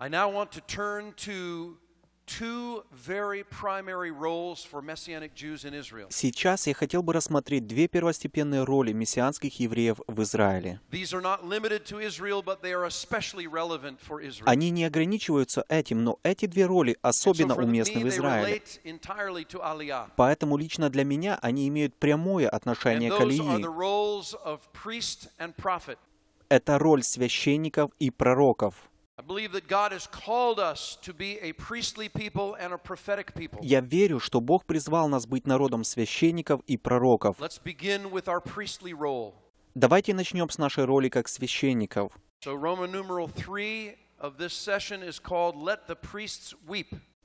I now want to turn to two very primary roles for Messianic Jews in Israel. Сейчас я хотел бы рассмотреть две первостепенные роли мессианских евреев в Израиле. Они не ограничиваются этим, но эти две роли особенно уместны в Израиле. Поэтому лично для меня они имеют прямое отношение к Алии. Это роль священников и пророков. Я верю, что Бог призвал нас быть народом священников и пророков. Давайте начнем с нашей роли как священников.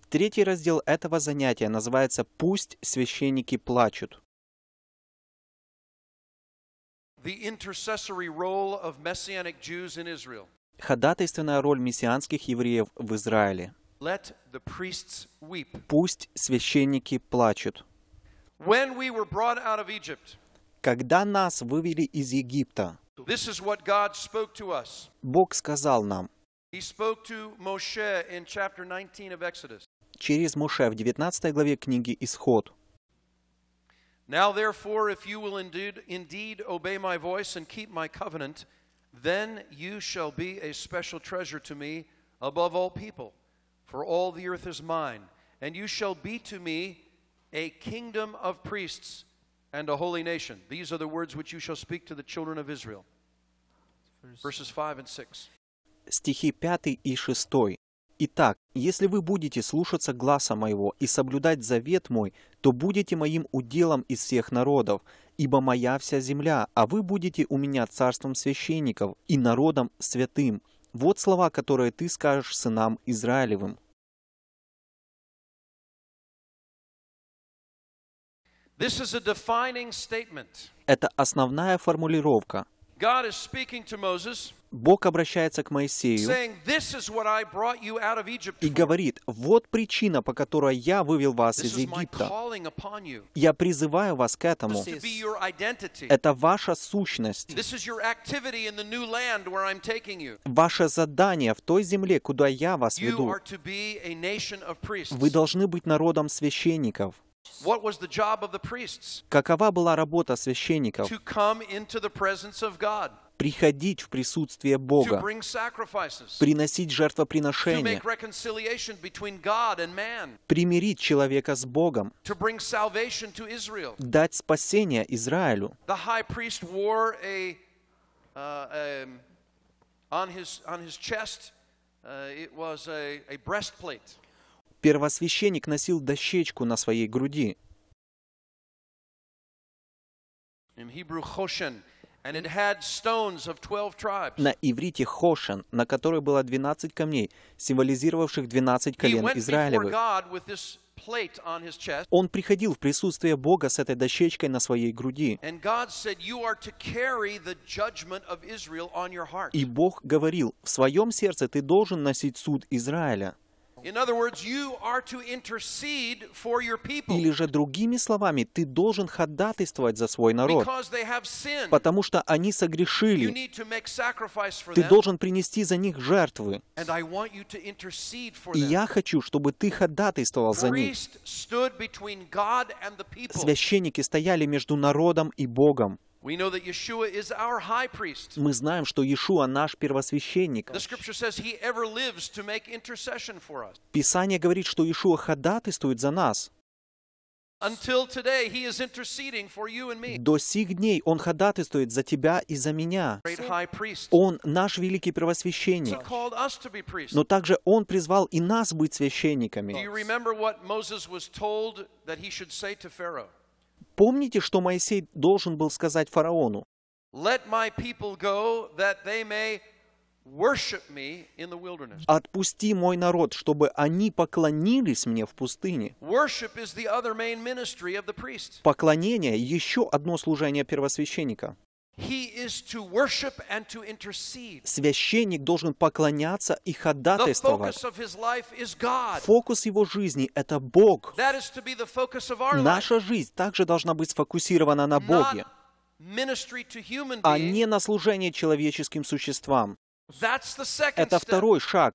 Третий раздел этого занятия называется «Пусть священники плачут». The intercessory role of Messianic Jews in Israel ходатайственная роль мессианских евреев в Израиле. Пусть священники плачут. Когда нас вывели из Египта, Бог сказал нам, через Моше в 19 главе книги «Исход». Now therefore, if you will indeed, indeed obey my voice and keep my covenant, Then you shall be a special treasure to me above all people, for all the earth is mine. And you shall be to me a kingdom of priests and a holy nation. These are the words which you shall speak to the children of Israel. Verses 5 and 6. Стихи 5 и 6. Итак, если вы будете слушаться гласа моего и соблюдать завет мой, то будете моим уделом из всех народов, ибо моя вся земля, а вы будете у меня царством священников и народом святым». Вот слова, которые ты скажешь сынам Израилевым. This is a defining statement. Это основная формулировка. God is speaking to Moses. Бог обращается к Моисею и говорит, «Вот причина, по которой я вывел вас из Египта. Я призываю вас к этому. Это ваша сущность, ваше задание в той земле, куда я вас веду. Вы должны быть народом священников». Какова была работа священников? приходить в присутствие Бога, приносить жертвоприношения, примирить человека с Богом, дать спасение Израилю. Первосвященник носил дощечку на своей груди. In Hebrew, choshen на иврите «хошен», на которой было 12 камней, символизировавших 12 колен Израилевых. Он приходил в присутствие Бога с этой дощечкой на своей груди. И Бог говорил, в своем сердце ты должен носить суд Израиля. Или же другими словами, ты должен ходатайствовать за свой народ, потому что они согрешили. Ты должен принести за них жертвы. И я хочу, чтобы ты ходатайствовал за них. Священники стояли между народом и Богом. Мы знаем, что Иешуа наш первосвященник. Писание говорит, что Иешуа ходатайствует за нас. До сих дней Он ходатайствует за тебя и за меня. Он наш великий первосвященник. Но также Он призвал и нас быть священниками. Do you remember what Moses was told that he should say to Pharaoh? Помните, что Моисей должен был сказать фараону? Отпусти мой народ, чтобы они поклонились мне в пустыне. Поклонение – еще одно служение первосвященника. Священник должен поклоняться и ходатайствовать. Фокус его жизни — это Бог. Наша жизнь также должна быть сфокусирована на Боге, а не на служении человеческим существам. Это второй шаг.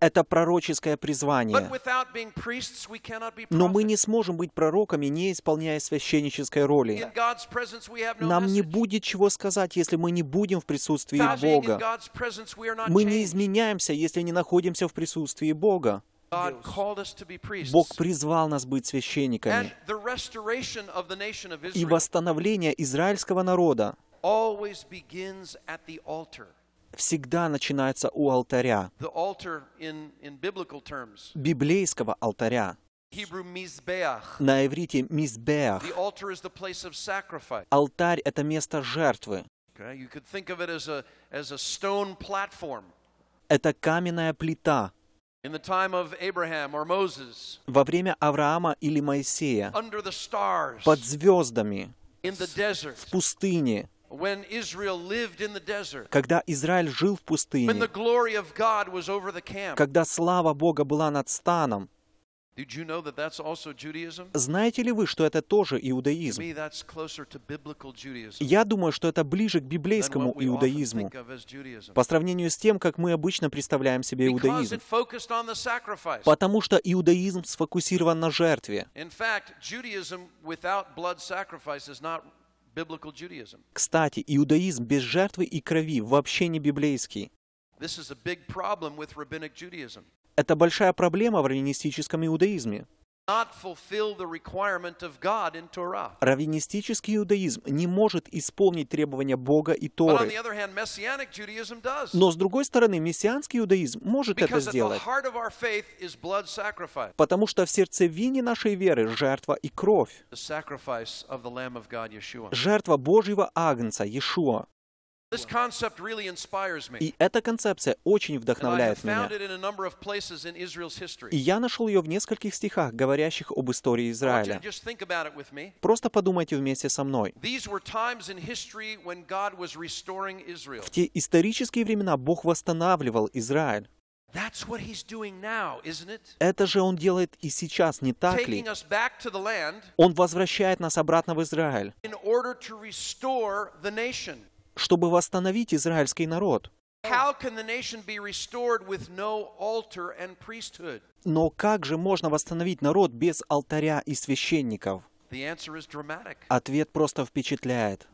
Это пророческое призвание. Но мы не сможем быть пророками, не исполняя священнической роли. Нам не будет чего сказать, если мы не будем в присутствии Бога. Мы не изменяемся, если не находимся в присутствии Бога. Бог призвал нас быть священниками. И восстановление израильского народа всегда начинается у алтаря, библейского алтаря. На иврите «мизбеах». Алтарь — это место жертвы. Это каменная плита. Во время Авраама или Моисея, под звездами, в пустыне, когда Израиль жил в пустыне, когда слава Бога была над станом, знаете ли вы, что это тоже иудаизм? Я думаю, что это ближе к библейскому иудаизму, по сравнению с тем, как мы обычно представляем себе иудаизм, потому что иудаизм сфокусирован на жертве. In fact, Judaism without blood sacrifice is not кстати, иудаизм без жертвы и крови вообще не библейский. Это большая проблема в раввинистическом иудаизме. Раввинистический иудаизм не может исполнить требования Бога и Торы. Но с другой стороны, мессианский иудаизм может это сделать, потому что в сердце сердцевине нашей веры жертва и кровь. Жертва Божьего Агнца, Иешуа. И эта концепция очень вдохновляет меня. И я нашел ее в нескольких стихах, говорящих об истории Израиля. Просто подумайте вместе со мной. В те исторические времена Бог восстанавливал Израиль. Это же он делает и сейчас, не так ли? Он возвращает нас обратно в Израиль чтобы восстановить израильский народ. Но как же можно восстановить народ без алтаря и священников? Ответ просто впечатляет.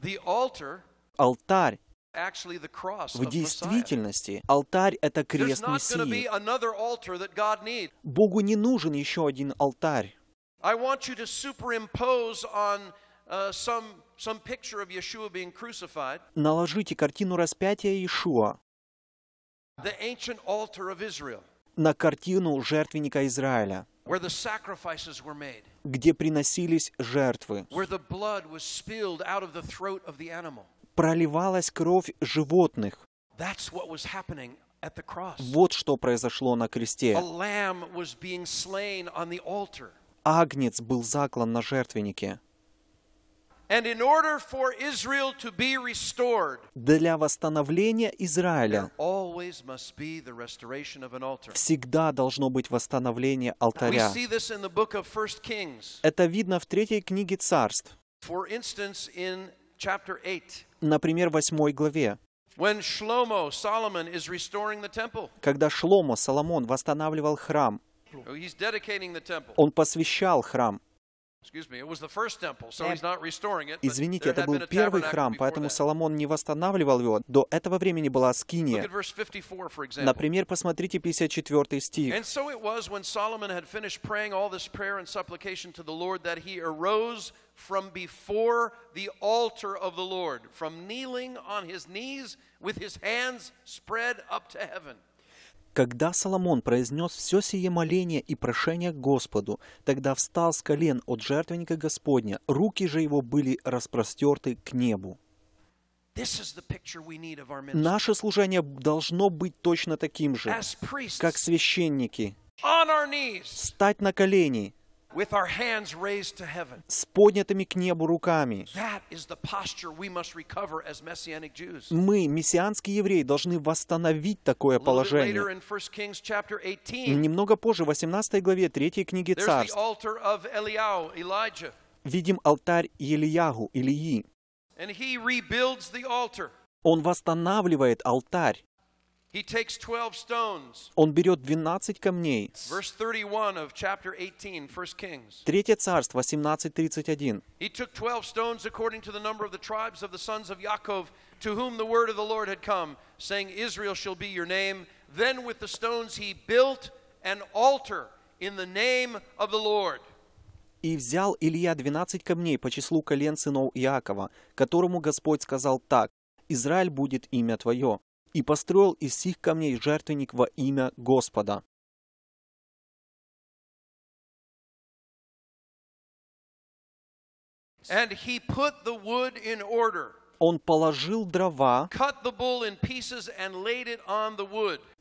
Алтарь в действительности алтарь — это крест Мессии. Богу не нужен еще один алтарь. Uh, Наложите картину распятия Иешуа на картину жертвенника Израиля, где приносились жертвы, проливалась кровь животных. Вот что произошло на кресте. Агнец был заклан на жертвеннике. Для восстановления Израиля всегда должно быть восстановление алтаря. Это видно в третьей книге царств. Например, восьмой главе. Когда Шломо, Соломон восстанавливал храм, он посвящал храм. Извините, это был первый храм, поэтому Соломон не восстанавливал его. До этого времени была скиния. Например, посмотрите 54 стих. From before the altar of the Lord, from kneeling on his knees with his hands spread up to heaven. Когда Соломон произнес все сие моление и прошение к Господу, тогда встал с колен от жертвенника Господня, руки же его были распростерты к небу. Наше служение должно быть точно таким же, как священники. встать на колени – с поднятыми к небу руками. Мы, мессианские евреи, должны восстановить такое положение. Немного позже, в 18 главе третьей книги Царств, видим алтарь Елиягу, Илии. Он восстанавливает алтарь. Он берет двенадцать камней. of chapter First Kings. Третье царство, 17.31. He took twelve stones according to the number of the tribes of the sons of Jacob, to whom the word of the Lord had come, saying, Israel shall be your name. Then with the stones he built an altar in the name of the Lord. «И взял Илия двенадцать камней по числу колен сынов Иакова, которому Господь сказал так, «Израиль будет имя твое» и построил из сих камней жертвенник во имя Господа. And he put the wood in order. Он положил дрова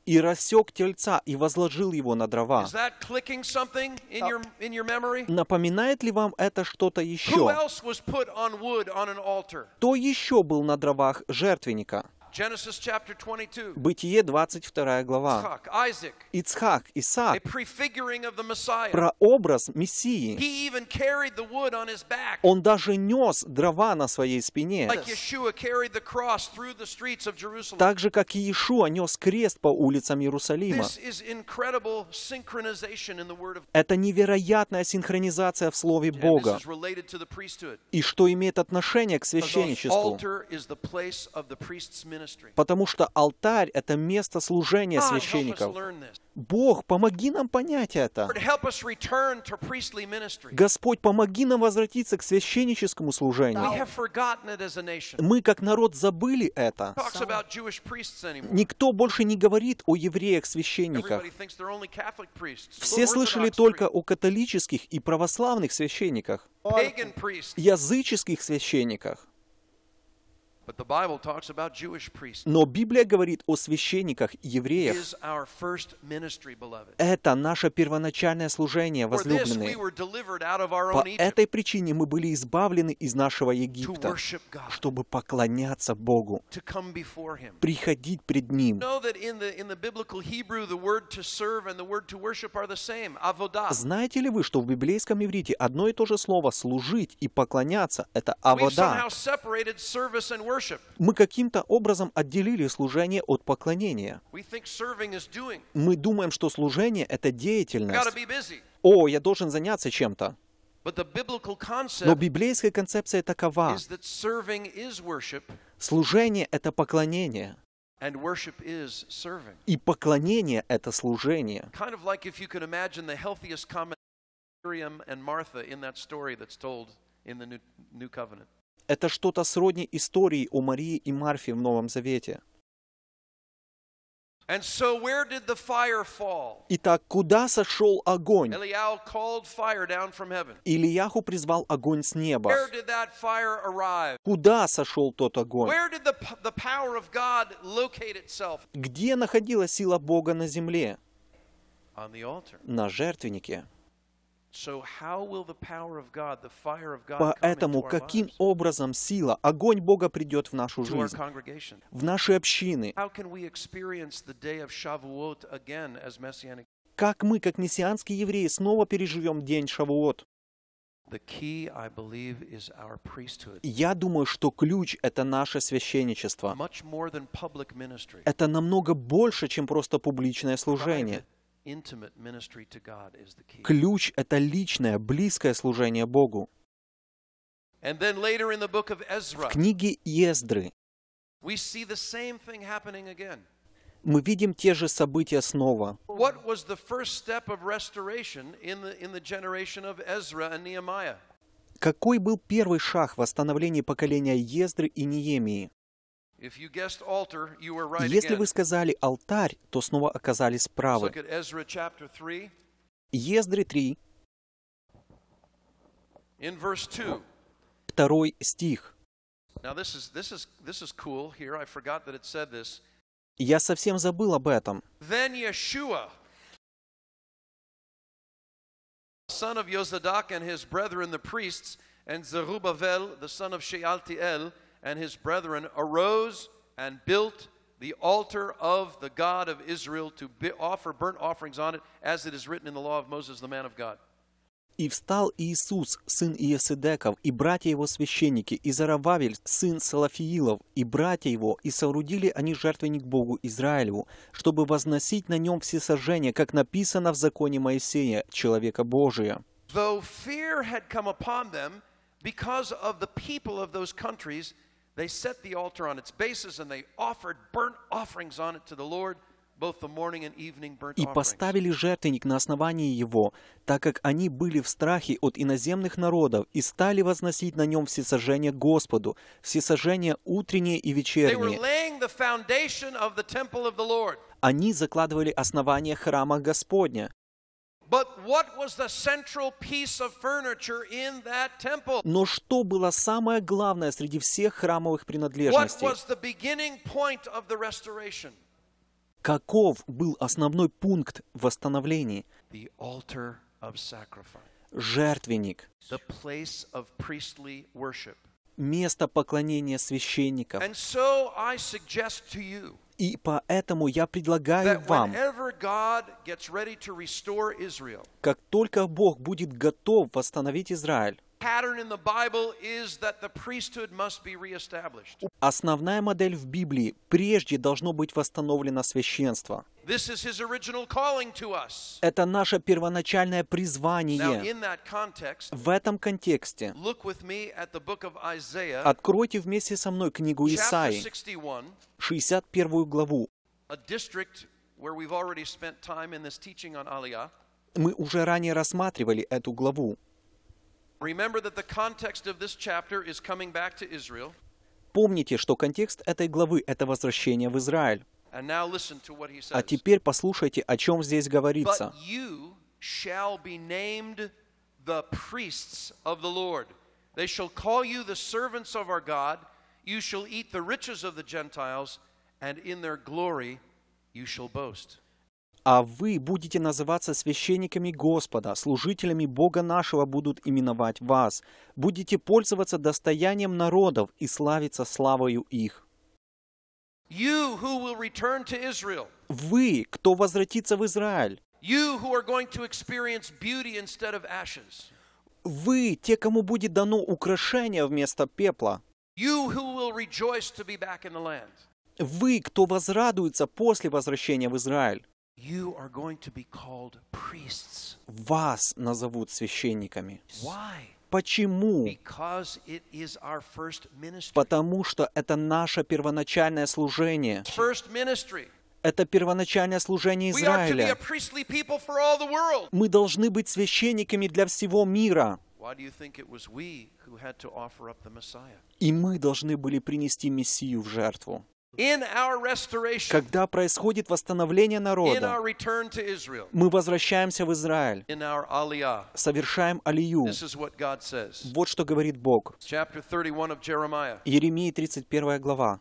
и рассек тельца и возложил его на дрова. Напоминает ли вам это что-то еще? Who Кто еще был на дровах жертвенника? Бытие 22 глава. Ицхак, Исаак, прообраз Мессии. Он даже нес дрова на своей спине. Так же, как и Иешуа нес крест по улицам Иерусалима. Это невероятная синхронизация в Слове Бога. И что имеет отношение к священничеству? потому что алтарь — это место служения священников. Бог, помоги нам понять это. Господь, помоги нам возвратиться к священническому служению. Мы, как народ, забыли это. Никто больше не говорит о евреях-священниках. Все слышали только о католических и православных священниках, языческих священниках. Но Библия говорит о священниках, евреях. Это наше первоначальное служение, возлюбленные. По этой причине мы были избавлены из нашего Египта, чтобы поклоняться Богу, приходить пред Ним. Знаете ли вы, что в библейском иврите одно и то же слово «служить» и «поклоняться» — это «авода». Мы каким-то образом отделили служение от поклонения. Мы думаем, что служение — это деятельность. О, я должен заняться чем-то. Но библейская концепция такова. Служение — это поклонение. И поклонение — это служение. Это что-то сродни истории о Марии и Марфе в Новом Завете. Итак, куда сошел огонь? Ильяху призвал огонь с неба. Куда сошел тот огонь? Где находилась сила Бога на земле? На жертвеннике. Поэтому каким образом сила, огонь Бога придет в нашу жизнь, в наши общины? Как мы, как мессианские евреи, снова переживем день Шавуот? Я думаю, что ключ — это наше священничество. Это намного больше, чем просто публичное служение. Ключ — это личное, близкое служение Богу. В книге Ездры мы видим те же события снова. Какой был первый шаг в восстановлении поколения Ездры и Неемии? Если вы сказали «алтарь», то снова оказались правы. Ездры 3, второй стих. Я совсем забыл об этом. son of Yozadak and his brethren the priests, and Zerubbabel, the son of Shealtiel, and his brethren arose and built the altar of the God of Israel to offer burnt offerings on it, as it is written in the law of Moses, the man of God. «И встал Иисус, сын Иосидеков, и братья его священники, и Зарававель, сын Салафиилов, и братья его, и соорудили они жертвенник Богу Израилеву, чтобы возносить на нем все сожжения, как написано в законе Моисея, человека Божия». Though fear had come upon them because of the people of those countries, They set the altar on its bases and they offered burnt offerings on it to the Lord. и поставили жертвенник на основании его, так как они были в страхе от иноземных народов и стали возносить на нем всесожжение Господу, всесожжение утреннее и вечернее. Они закладывали основание храма Господня. Но что было самое главное среди всех храмовых принадлежностей? Каков был основной пункт восстановления? Жертвенник. Место поклонения священников. И поэтому я предлагаю вам, как только Бог будет готов восстановить Израиль, Основная модель в Библии – прежде должно быть восстановлено священство. Это наше первоначальное призвание. В этом контексте откройте вместе со мной книгу Исаи, 61 главу, мы уже ранее рассматривали эту главу. Remember that the context of this chapter is coming back to Israel. Помните, что контекст этой главы – это возвращение в Израиль. А теперь послушайте, о чем здесь говорится. They shall call you the servants of our God. You shall eat the riches of the Gentiles, and in their glory you shall boast. а вы будете называться священниками Господа, служителями Бога нашего будут именовать вас, будете пользоваться достоянием народов и славиться славою их. Вы, кто возвратится в Израиль. Вы, те, кому будет дано украшение вместо пепла. Вы, кто возрадуется после возвращения в Израиль. You are going to be called priests. Вас назовут священниками. Why? Почему? Потому что это наше первоначальное служение. Это первоначальное служение Израиля. Мы должны быть священниками для всего мира. И мы должны были принести Мессию в жертву. Когда происходит восстановление народа, мы возвращаемся в Израиль, совершаем алию. Вот что говорит Бог. Еремии 31 глава,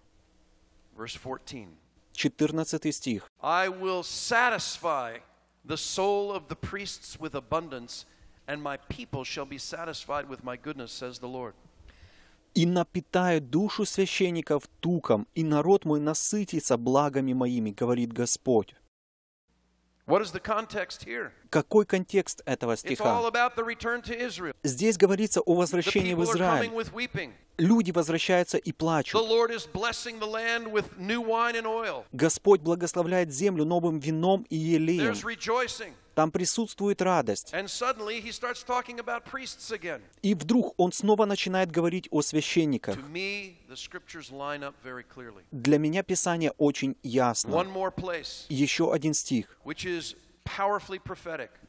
14 стих. «I will satisfy the soul of the priests with abundance, and my people shall be satisfied with my goodness, says the Lord» и напитает душу священников туком, и народ мой насытится благами моими, говорит Господь. Какой контекст этого стиха? Здесь говорится о возвращении в Израиль. Люди возвращаются и плачут. Господь благословляет землю новым вином и елеем. Там присутствует радость. И вдруг он снова начинает говорить о священниках. Для меня Писание очень ясно. Еще один стих,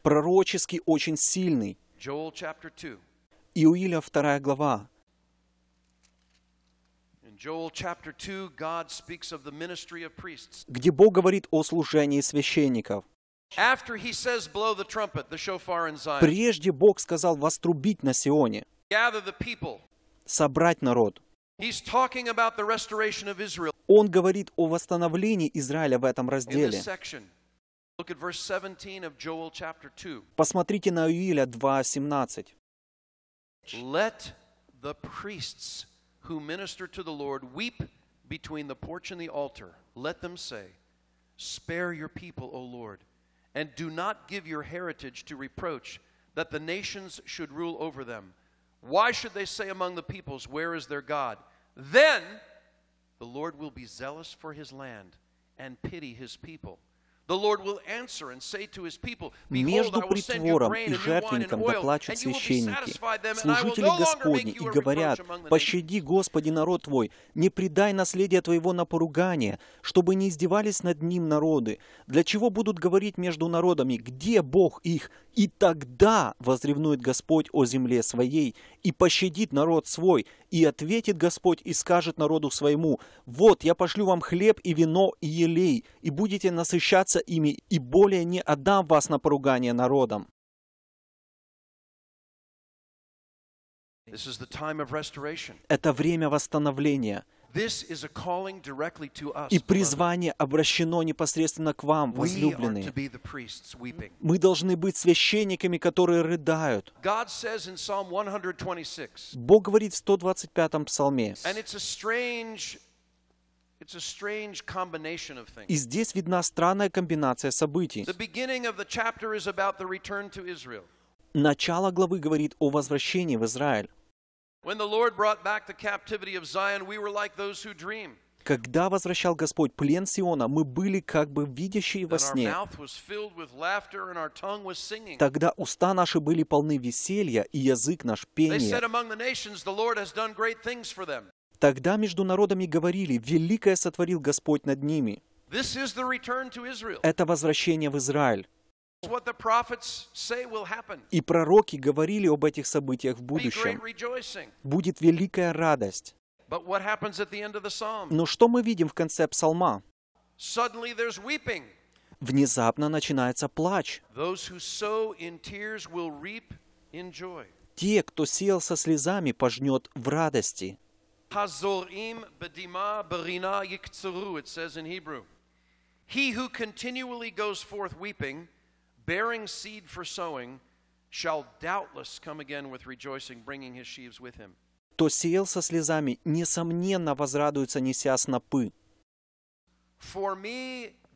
пророчески очень сильный. Иуиля 2 глава. Где Бог говорит о служении священников. Прежде Бог сказал вас трубить на Сионе, собрать народ. Он говорит о восстановлении Израиля в этом разделе. Посмотрите на Иуиля 2.17. Who minister to the Lord weep between the porch and the altar. Let them say, Spare your people, O Lord, and do not give your heritage to reproach, that the nations should rule over them. Why should they say among the peoples, Where is their God? Then the Lord will be zealous for his land and pity his people. Между притвором и жертвенником доплачут священники, служители Господни, и говорят, «Пощади, Господи, народ Твой, не предай наследие Твоего на поругание, чтобы не издевались над ним народы. Для чего будут говорить между народами, где Бог их? И тогда возревнует Господь о земле своей, и пощадит народ свой, и ответит Господь и скажет народу своему, «Вот, я пошлю вам хлеб и вино и елей, и будете насыщаться поделиться ими и более не отдам вас на поругание народом. Это время восстановления. И призвание обращено непосредственно к вам, возлюбленные. Мы должны быть священниками, которые рыдают. Бог говорит в 125-м псалме. И здесь видна странная комбинация событий. Начало главы говорит о возвращении в Израиль. Когда возвращал Господь плен Сиона, мы были как бы видящие во сне. Тогда уста наши были полны веселья, и язык наш пения. Тогда между народами говорили, «Великое сотворил Господь над ними». Это возвращение в Израиль. И пророки говорили об этих событиях в будущем. Будет великая радость. Но что мы видим в конце псалма? Внезапно начинается плач. Те, кто сеял со слезами, пожнет в радости. Hazorim bedima berina yikzuru. it says in Hebrew. He who continually goes forth weeping, bearing seed for sowing, shall doubtless come again with rejoicing, bringing his sheaves with him. Кто сеял со слезами, несомненно возрадуется, неся снопы. For me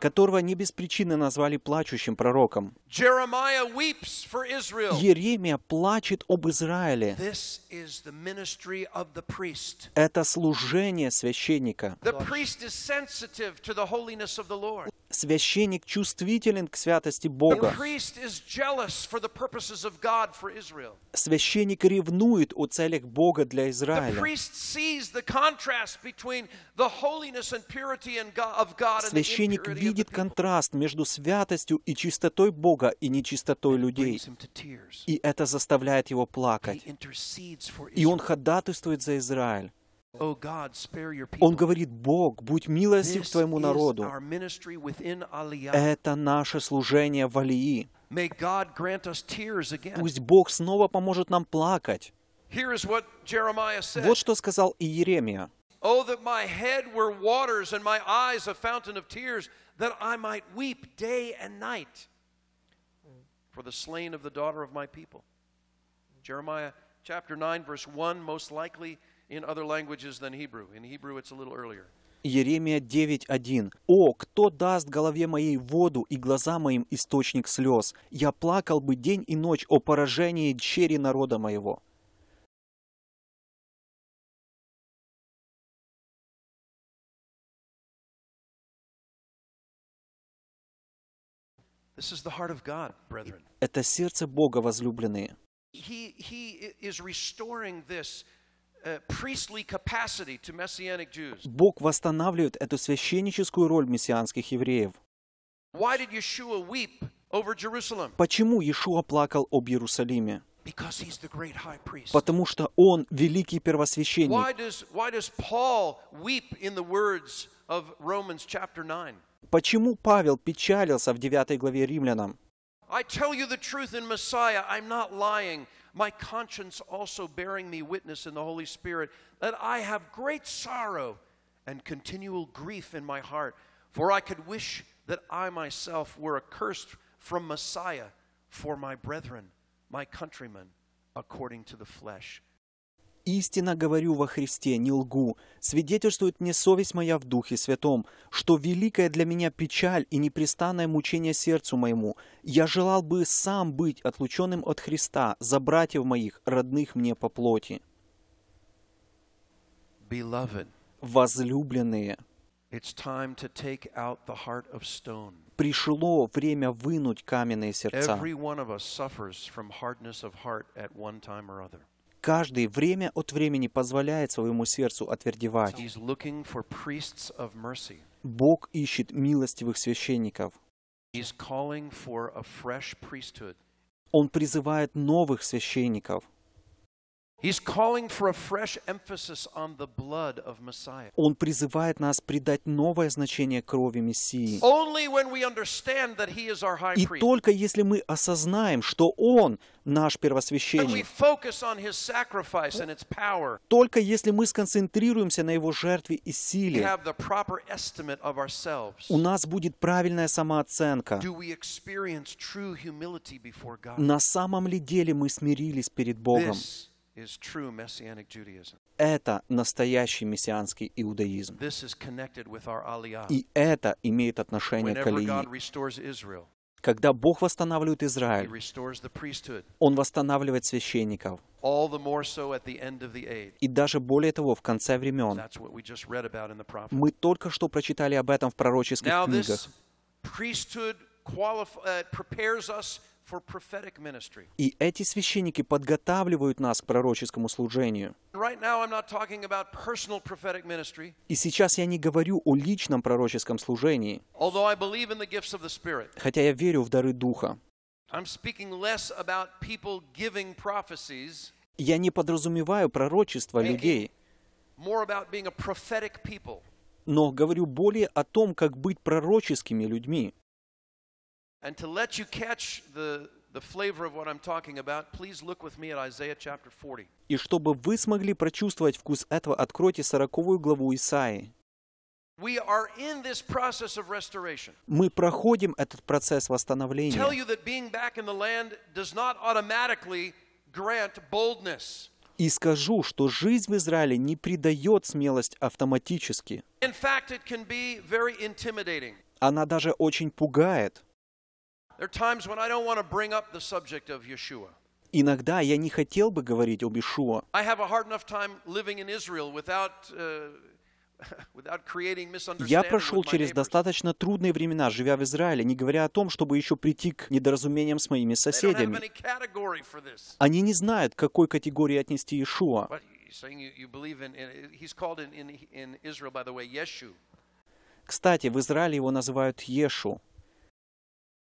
которого не без причины назвали плачущим пророком. Еремия плачет об Израиле. Это служение священника. Священник чувствителен к святости Бога. Священник ревнует о целях Бога для Израиля. Священник видит контраст между святостью и чистотой Бога и нечистотой людей. И это заставляет его плакать. И он ходатайствует за Израиль. Oh он говорит, Бог, будь милостив к твоему народу. Это наше служение в Алии. Пусть Бог снова поможет нам плакать. Вот что сказал Иеремия. Oh, that my head were waters and my eyes a fountain of tears, that I might weep day and night for the slain of the daughter of my people. Jeremiah chapter 9, verse 1, most likely in other languages than Hebrew. In Hebrew, it's a little earlier. Еремия 9.1. «О, кто даст голове моей воду и глаза моим источник слез? Я плакал бы день и ночь о поражении дщери народа моего». Это сердце Бога, возлюбленные. Uh, Бог восстанавливает эту священническую роль мессианских евреев. Почему Иешуа плакал об Иерусалиме? Потому что он великий первосвященник. Почему Павел печалился в 9 главе римлянам? I tell you the truth in Messiah, I'm not lying. My conscience also bearing me witness in the Holy Spirit that I have great sorrow and continual grief in my heart, for I could wish that I myself were accursed from Messiah for my brethren, my countrymen, according to the flesh. истинно говорю во Христе, не лгу. Свидетельствует мне совесть моя в Духе Святом, что великая для меня печаль и непрестанное мучение сердцу моему. Я желал бы сам быть отлученным от Христа, за братьев моих, родных мне по плоти. Возлюбленные, Пришло время вынуть каменные сердца. Каждый время от времени позволяет своему сердцу отвердевать. Бог ищет милостивых священников. Он призывает новых священников. Он призывает нас придать новое значение крови Мессии. И только если мы осознаем, что Он наш первосвященник, только если мы сконцентрируемся на Его жертве и силе, у нас будет правильная самооценка. На самом ли деле мы смирились перед Богом? Это настоящий мессианский иудаизм. И это имеет отношение к Алии. Когда Бог восстанавливает Израиль, Он восстанавливает священников. И даже более того, в конце времен. Мы только что прочитали об этом в пророческих книгах. И эти священники подготавливают нас к пророческому служению. И сейчас я не говорю о личном пророческом служении, хотя я верю в дары Духа. Я не подразумеваю пророчество людей, но говорю более о том, как быть пророческими людьми. And to let you catch the, the flavor of what I'm talking about, please look with me at Isaiah chapter 40. И чтобы вы смогли прочувствовать вкус этого, откройте сороковую главу Исаии. We are in this process of restoration. Мы проходим этот процесс восстановления. Tell you that being back in the land does not automatically grant boldness. И скажу, что жизнь в Израиле не придает смелость автоматически. In fact, it can be very intimidating. Она даже очень пугает. Иногда я не хотел бы говорить об Ишуа. Uh, я прошел через достаточно трудные времена, живя в Израиле, не говоря о том, чтобы еще прийти к недоразумениям с моими соседями. Они не знают, к какой категории отнести Ишуа. Кстати, в Израиле его называют Ешу.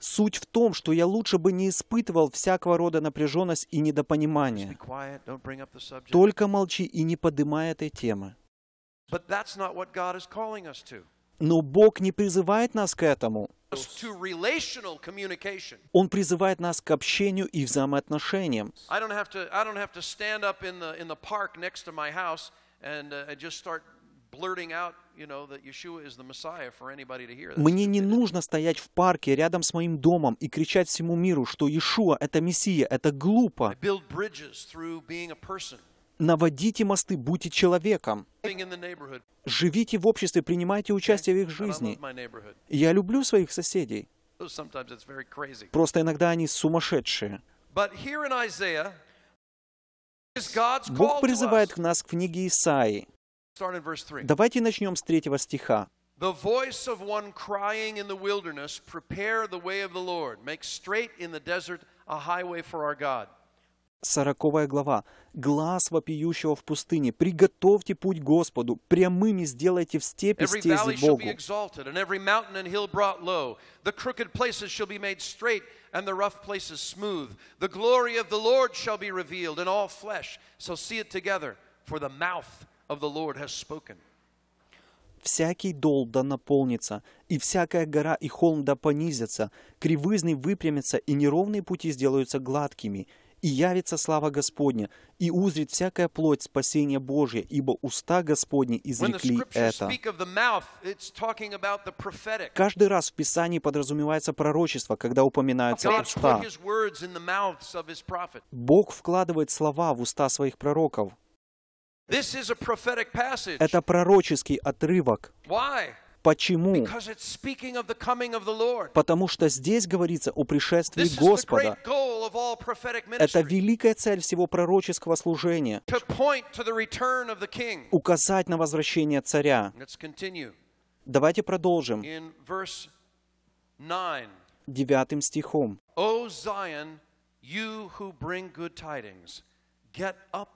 Суть в том, что я лучше бы не испытывал всякого рода напряженность и недопонимание. Только молчи и не поднимай этой темы. Но Бог не призывает нас к этому. Он призывает нас к общению и взаимоотношениям. I don't have to, I don't have to stand up in the, in the park next to my house and uh, just start мне не нужно стоять в парке рядом с моим домом и кричать всему миру, что Иешуа — это Мессия, это глупо. Наводите мосты, будьте человеком. Живите в обществе, принимайте участие в их жизни. Я люблю своих соседей. Просто иногда они сумасшедшие. Бог призывает к нас в книге Исаии. Давайте начнем с третьего стиха. The voice of one crying in the wilderness, prepare the way of the Lord, make straight in the desert a highway for our God. Сороковая глава. «Глаз вопиющего в пустыне, приготовьте путь Господу, прямыми сделайте в степи стези Богу». The crooked places shall be made straight, and the rough places smooth. The glory of the Lord shall be revealed, and all flesh shall see it together, for the mouth of the Lord has spoken. Всякий дол да наполнится, и всякая гора и холм да понизятся, кривызны выпрямятся, и неровные пути сделаются гладкими, и явится слава Господня, и узрит всякая плоть спасения Божия, ибо уста Господни изрекли это. Каждый раз в Писании подразумевается пророчество, когда упоминаются уста. Бог вкладывает слова в уста своих пророков. Это пророческий отрывок. Почему? Потому что здесь говорится о пришествии Господа. Это великая цель всего пророческого служения. Указать на возвращение царя. Давайте продолжим. Девятым стихом. «О Зион, ты, кто bring good tidings, get up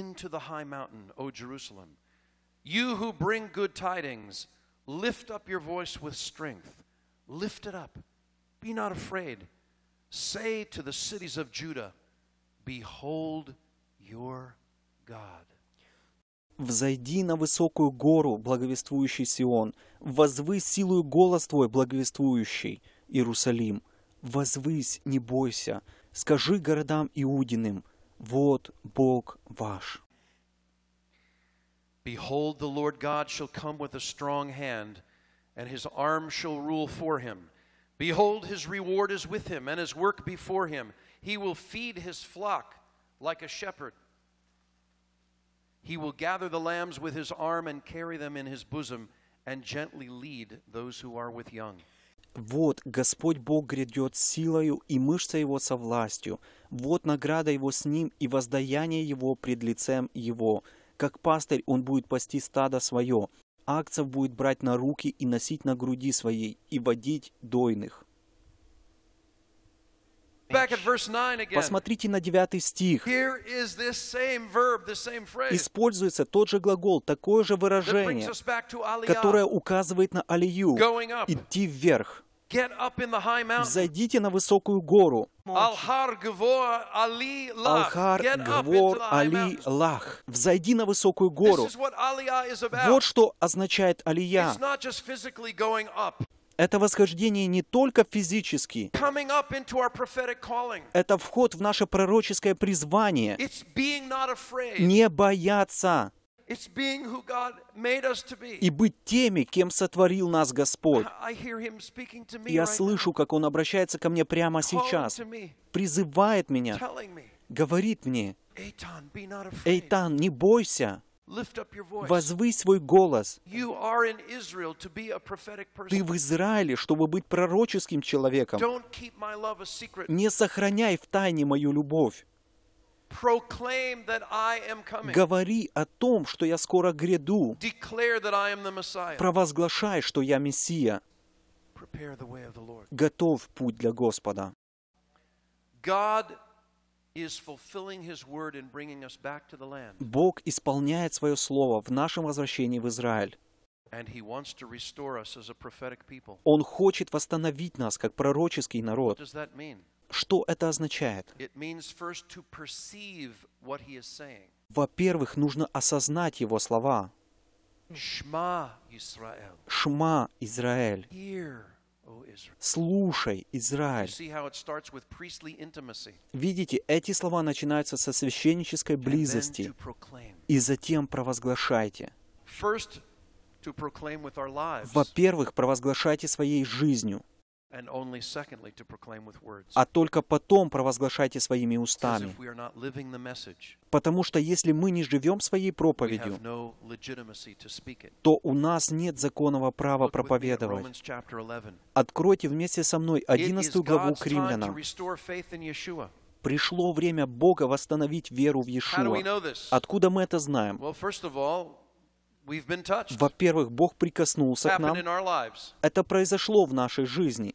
into the high mountain, O Jerusalem. You who bring good tidings, lift up your voice with strength. Lift it up. Be not afraid. Say to the cities of Judah, Behold your God. «Взойди на высокую гору, благовествующий Сион, возвысь силою голос твой, благовествующий, Иерусалим, возвысь, не бойся, скажи городам Иудиным – вот Бог ваш. Behold, the Lord God shall come with a strong hand, and his arm shall rule for him. Behold, his reward is with him, and his work before him. He will feed his flock like a shepherd. He will gather the lambs with his arm and carry them in his bosom, and gently lead those who are with young. Вот Господь Бог грядет силою, и мышца его со властью. Вот награда его с ним, и воздаяние его пред лицем его. Как пастырь он будет пасти стадо свое, а акцев будет брать на руки и носить на груди своей, и водить дойных. Посмотрите на 9 стих. Используется тот же глагол, такое же выражение, которое указывает на алию, идти вверх. Взойдите на высокую гору. Алхар Гвор Али Лах. Взойди на высокую гору. Вот что означает Алия. Это восхождение не только физически. Это вход в наше пророческое призвание. Не бояться и быть теми, кем сотворил нас Господь. Я слышу, как Он обращается ко мне прямо сейчас, призывает меня, говорит мне, «Эйтан, не бойся, Возвысь свой голос. Ты в Израиле, чтобы быть пророческим человеком. Не сохраняй в тайне мою любовь. Говори о том, что я скоро гряду. Провозглашай, что я Мессия. Готов путь для Господа. Бог исполняет свое слово в нашем возвращении в Израиль. Он хочет восстановить нас как пророческий народ. Что это означает? Во-первых, нужно осознать его слова. Шма, Израиль. Слушай, Израиль. Видите, эти слова начинаются со священнической близости. И затем провозглашайте. Во-первых, провозглашайте своей жизнью а только потом провозглашайте своими устами. Потому что если мы не живем своей проповедью, то у нас нет законного права проповедовать. Откройте вместе со мной 11 главу к римлянам. Пришло время Бога восстановить веру в Иешуа. Откуда мы это знаем? Во-первых, Бог прикоснулся к нам. Это произошло в нашей жизни.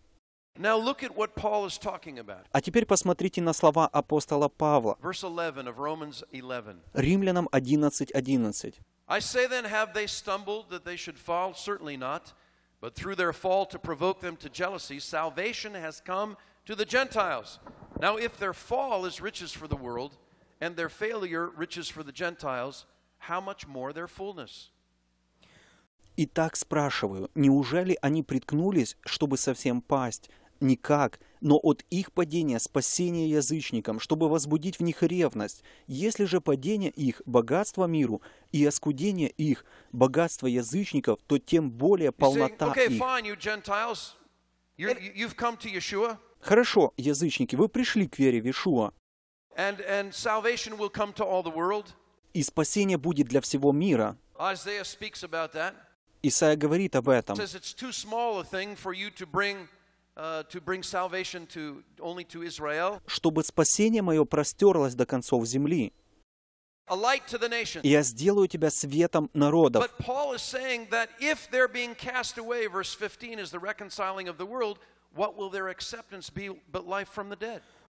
А теперь посмотрите на слова апостола Павла. Римлянам 11.11. 11. I say then, have they stumbled that they should fall? Certainly not. But through their fall to provoke them to jealousy, salvation has come to the Gentiles. Now, if their fall is riches for the world, and their failure riches for the Gentiles, how much more their fullness? Итак, спрашиваю, неужели они приткнулись, чтобы совсем пасть? Никак. Но от их падения спасение язычникам, чтобы возбудить в них ревность. Если же падение их – богатство миру, и оскудение их – богатство язычников, то тем более полнота их. Э, хорошо, язычники, вы пришли к вере в Иешуа. И спасение будет для всего мира. Исайя говорит об этом. Uh, чтобы спасение мое простерлось до концов земли. Я сделаю тебя светом народов.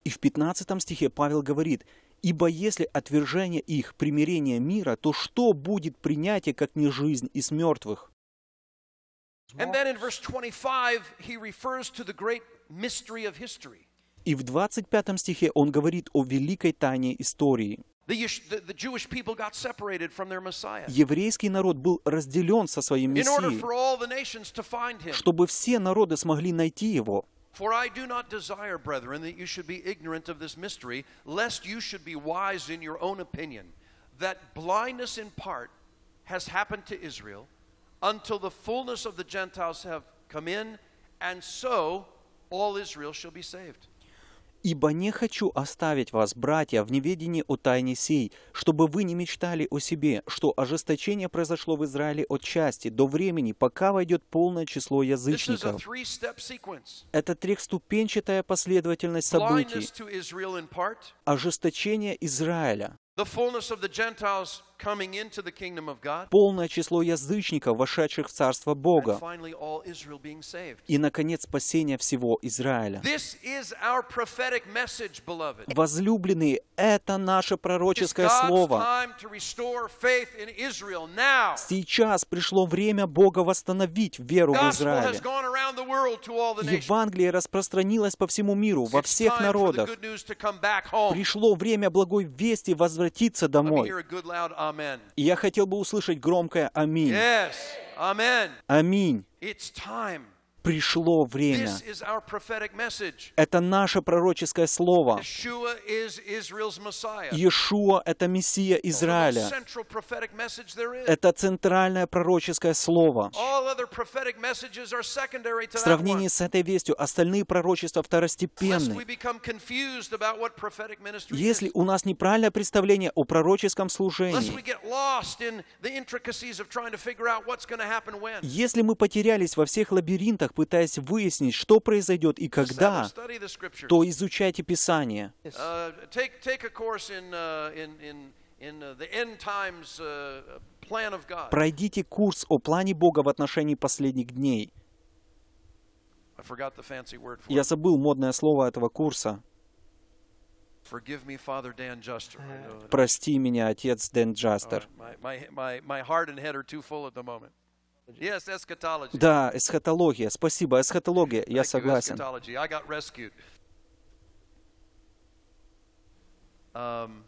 И в 15 стихе Павел говорит, «Ибо если отвержение их примирение мира, то что будет принятие, как не жизнь из мертвых?» And then in verse 25 he refers to the great mystery of history. И в 25 стихе он говорит о великой тайне истории. Еврейский народ был разделен со своим Мессией, чтобы все народы смогли найти его. For I do not desire, brethren, that you should be ignorant of this mystery, lest you should be wise in your own opinion, that blindness in part has happened to Israel, until the fullness of the Gentiles have come in, and so all Israel shall be saved. «Ибо не хочу оставить вас, братья, в неведении о тайне сей, чтобы вы не мечтали о себе, что ожесточение произошло в Израиле от части до времени, пока войдет полное число язычников». Это трехступенчатая последовательность событий. Ожесточение Израиля полное число язычников, вошедших в Царство Бога, и, наконец, спасение всего Израиля. Возлюбленные, это наше пророческое слово. Сейчас пришло время Бога восстановить веру в Израиле. Евангелие распространилось по всему миру, во всех народах. Пришло время благой вести возвратиться домой я хотел бы услышать громкое «Аминь». Аминь пришло время. Это наше пророческое слово. Иешуа — это Мессия Израиля. Это центральное пророческое слово. В сравнении с этой вестью, остальные пророчества второстепенны. Если у нас неправильное представление о пророческом служении, если мы потерялись во всех лабиринтах, поисках, пытаясь выяснить, что произойдет и когда, то изучайте Писание. Пройдите курс о плане Бога в отношении последних дней. Я забыл модное слово этого курса. Э, Прости меня, отец Дэн Джастер. Да, эсхатология. Спасибо, эсхатология. Я согласен. Um,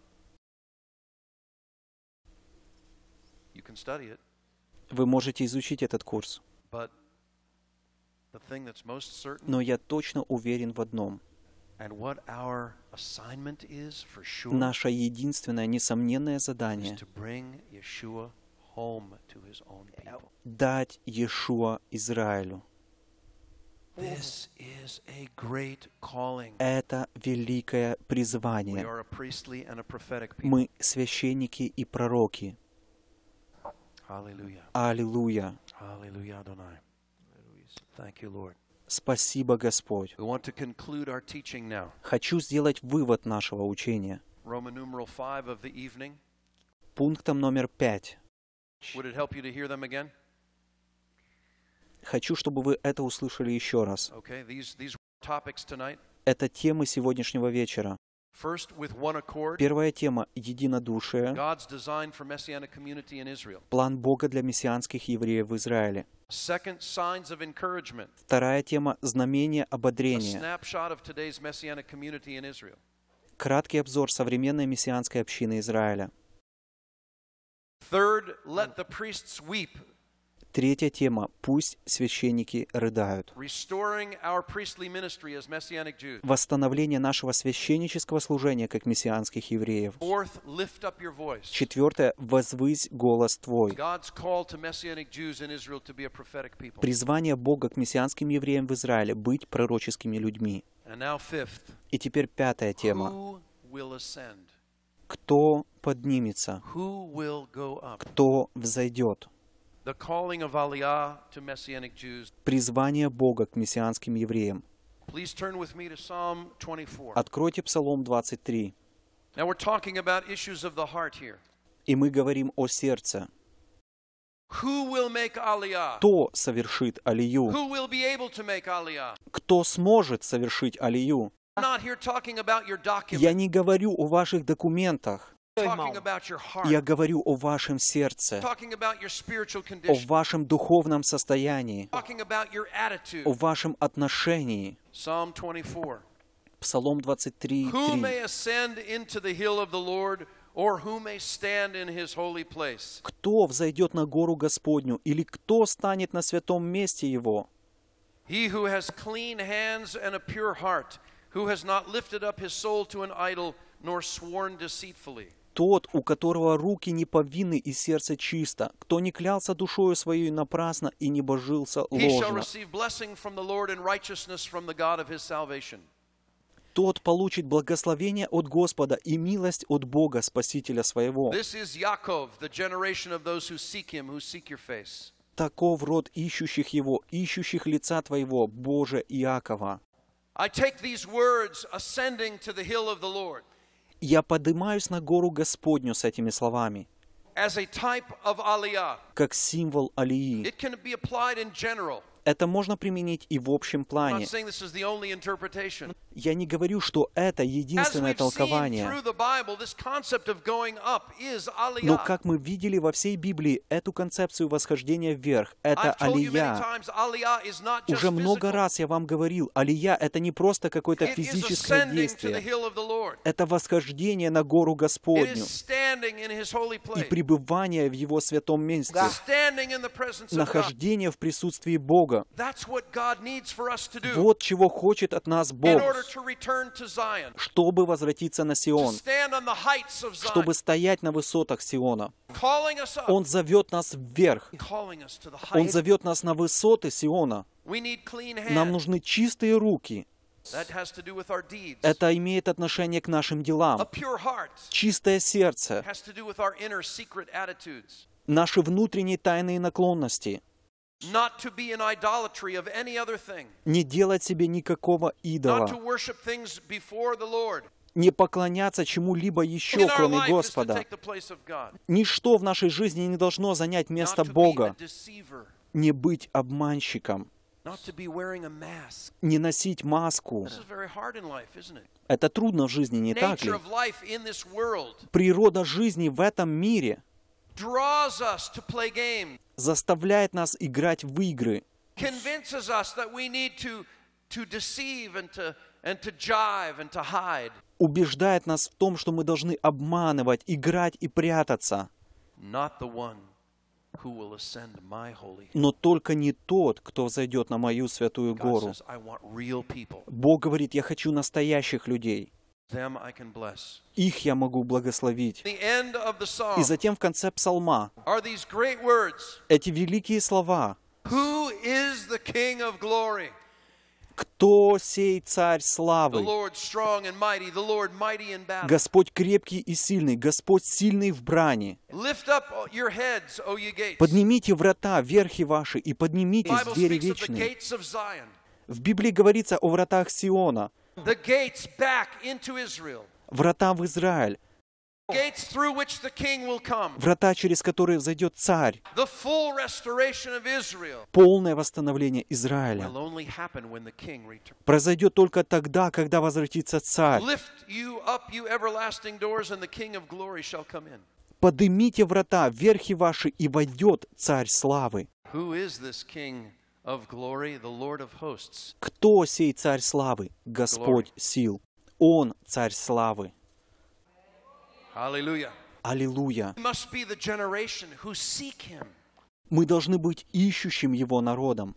Вы можете изучить этот курс. Но я точно уверен в одном. Наше единственное, несомненное задание Э, дать Иешуа Израилю. Это великое призвание. Мы священники и пророки. Аллилуйя. Спасибо, Господь. Хочу сделать вывод нашего учения. Пунктом номер пять. Хочу, чтобы вы это услышали еще раз. Это темы сегодняшнего вечера. Первая тема — единодушие, план Бога для мессианских евреев в Израиле. Вторая тема — знамение ободрения. Краткий обзор современной мессианской общины Израиля. Третья тема. Пусть священники рыдают. Восстановление нашего священнического служения как мессианских евреев. Четвертое. Возвысь голос твой. Призвание Бога к мессианским евреям в Израиле быть пророческими людьми. И теперь пятая тема. Кто поднимется? Кто взойдет? Призвание Бога к мессианским евреям. Откройте Псалом 23. И мы говорим о сердце. Кто совершит алию? Кто сможет совершить алию? Я не говорю о ваших документах. Я говорю о вашем сердце, о вашем духовном состоянии, о вашем отношении. Псалом 23, 3. Кто взойдет на гору Господню, или кто станет на святом месте Его? He who has clean hands and a pure heart, who has not lifted up his soul to an idol nor sworn deceitfully. Тот, у которого руки не повинны и сердце чисто, кто не клялся душою своей напрасно и не божился ложно. Тот получит благословение от Господа и милость от Бога, Спасителя своего. Таков род ищущих Его, ищущих лица Твоего, Боже Иакова. I take these words ascending to the hill of the Lord. Я поднимаюсь на гору Господню с этими словами. As a type of aliyah. Как символ алии. It can be applied in general. Это можно применить и в общем плане. Я не говорю, что это единственное толкование. Но как мы видели во всей Библии, эту концепцию восхождения вверх — это алия. Уже много раз я вам говорил, алия — это не просто какое-то физическое действие. Это восхождение на гору Господню и пребывание в Его святом месте, нахождение в присутствии Бога, Бога. Вот чего хочет от нас Бог, чтобы возвратиться на Сион, чтобы стоять на высотах Сиона. Он зовет нас вверх. Он зовет нас на высоты Сиона. Нам нужны чистые руки. Это имеет отношение к нашим делам. Чистое сердце. Наши внутренние тайные наклонности — не делать себе никакого идола. Не поклоняться чему-либо еще, кроме Господа. Ничто в нашей жизни не должно занять место Бога. Не быть обманщиком. Не носить маску. Это трудно в жизни, не так ли? Природа жизни в этом мире заставляет нас играть в игры, убеждает нас в том, что мы должны обманывать, играть и прятаться. Но только не тот, кто зайдет на мою святую гору. Бог говорит, я хочу настоящих людей. Их я могу благословить. И затем в конце псалма эти великие слова. Кто сей царь славы? Господь крепкий и сильный, Господь сильный в брани. Поднимите врата, верхи ваши, и поднимите двери вечные. В Библии говорится о вратах Сиона — Врата в Израиль. Врата, через которые взойдет царь. Полное восстановление Израиля произойдет только тогда, когда возвратится царь. Подымите врата, верхи ваши, и войдет царь славы. Кто сей царь славы? Господь сил. Он царь славы. Аллилуйя. Аллилуйя. Мы должны быть ищущим Его народом.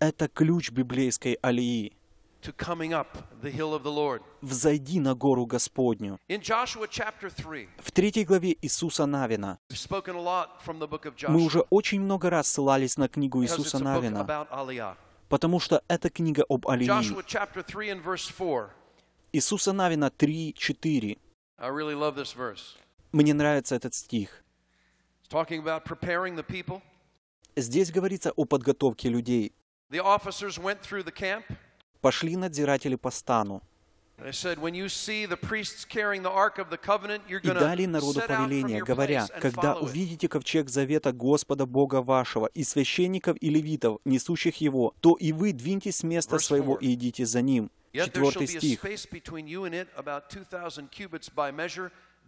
Это ключ библейской алии to coming up the hill of the Lord. Взойди на гору Господню. In Joshua chapter 3, в третьей главе Иисуса Навина мы уже очень много раз ссылались на книгу Иисуса Навина, потому что это книга об Алии. Иисуса Навина 3, 4. Мне нравится этот стих. Здесь говорится о подготовке людей. The officers went through the camp. Пошли надзиратели по стану. И дали народу повеление, говоря, «Когда увидите ковчег завета Господа Бога вашего и священников и левитов, несущих его, то и вы двиньтесь с места своего и идите за ним». Четвертый стих.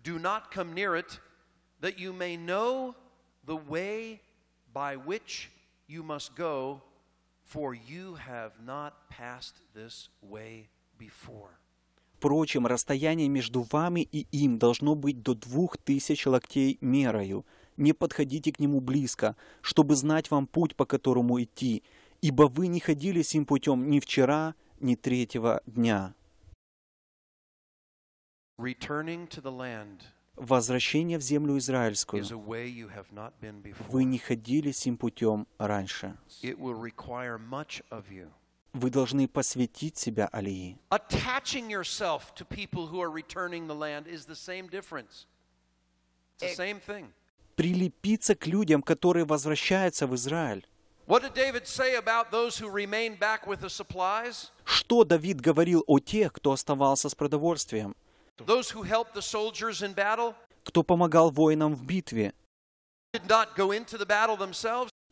Do not come near it, that you may know the way by which you must go for you have not passed this way before. Впрочем, расстояние между вами и им должно быть до двух тысяч локтей мерою. Не подходите к нему близко, чтобы знать вам путь, по которому идти, ибо вы не ходили с ним путем ни вчера, ни третьего дня возвращение в землю израильскую. Вы не ходили с ним путем раньше. Вы должны посвятить себя Алии. Прилепиться к людям, которые возвращаются в Израиль. Что Давид говорил о тех, кто оставался с продовольствием? кто помогал воинам в битве,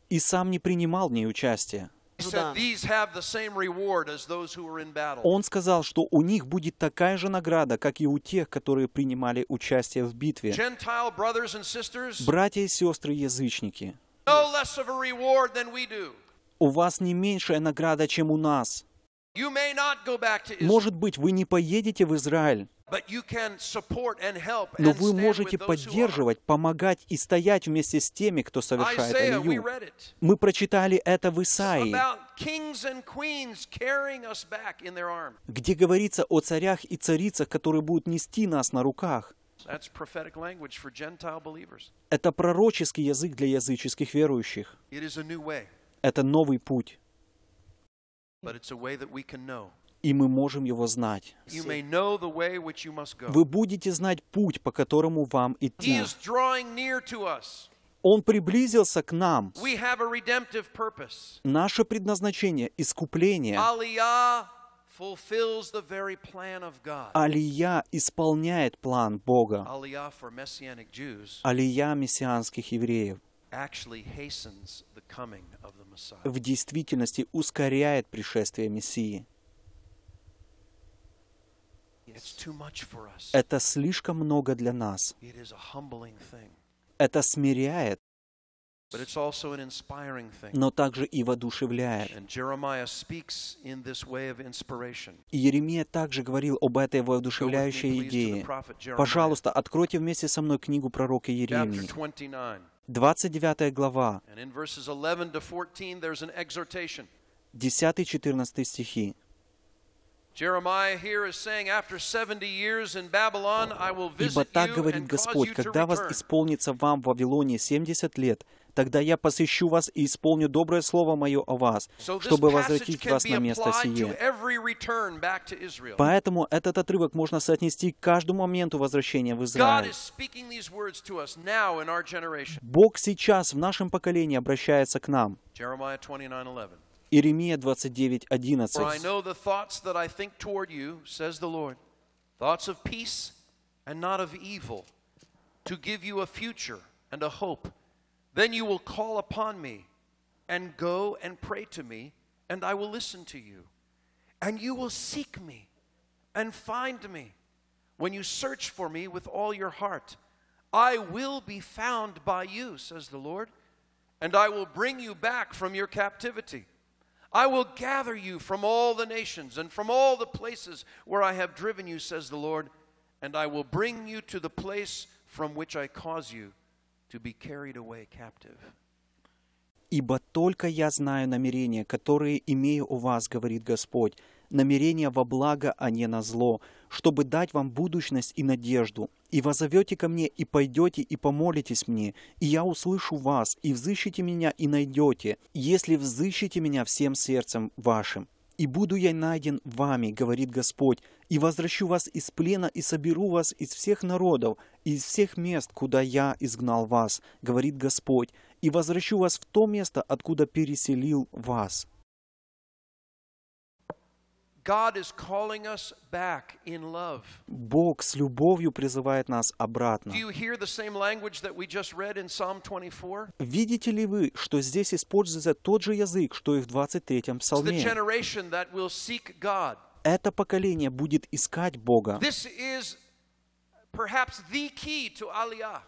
и сам не принимал в ней участия. Ну Он сказал, что у них будет такая же награда, как и у тех, которые принимали участие в битве. Братья и сестры язычники, у вас не меньшая награда, чем у нас. Может быть, вы не поедете в Израиль, но вы можете поддерживать, помогать и стоять вместе с теми, кто совершает Алию. Мы прочитали это в Исаии, где говорится о царях и царицах, которые будут нести нас на руках. Это пророческий язык для языческих верующих. Это новый путь и мы можем его знать. Вы будете знать путь, по которому вам идти. Он приблизился к нам. Наше предназначение — искупление. Алия исполняет план Бога. Алия мессианских евреев в действительности ускоряет пришествие Мессии. Это слишком много для нас. Это смиряет, но также и воодушевляет. Иеремия также говорил об этой воодушевляющей идее. Пожалуйста, откройте вместе со мной книгу пророка Иеремии. 29 глава, 10-14 стихи. «Ибо так говорит Господь, когда вас исполнится вам в Вавилоне 70 лет, тогда я посещу вас и исполню доброе слово мое о вас, чтобы возвратить вас на место сие. Поэтому этот отрывок можно соотнести к каждому моменту возвращения в Израиль. Бог сейчас в нашем поколении обращается к нам. Иеремия 29:11. Thoughts of peace and not of evil, to give you a future and a hope. Then you will call upon me and go and pray to me, and I will listen to you. And you will seek me and find me when you search for me with all your heart. I will be found by you, says the Lord, and I will bring you back from your captivity. I will gather you from all the nations and from all the places where I have driven you, says the Lord, and I will bring you to the place from which I cause you Ибо только я знаю намерения, которые имею у вас, говорит Господь, намерения во благо, а не на зло, чтобы дать вам будущность и надежду. И возовете ко мне, и пойдете, и помолитесь мне, и я услышу вас, и взыщите меня, и найдете, если взыщите меня всем сердцем вашим. И буду я найден вами, говорит Господь, и возвращу вас из плена, и соберу вас из всех народов, из всех мест, куда я изгнал вас, говорит Господь, и возвращу вас в то место, откуда переселил вас. Бог с любовью призывает нас обратно. Видите ли вы, что здесь используется тот же язык, что и в 23-м псалме? Это поколение будет искать Бога.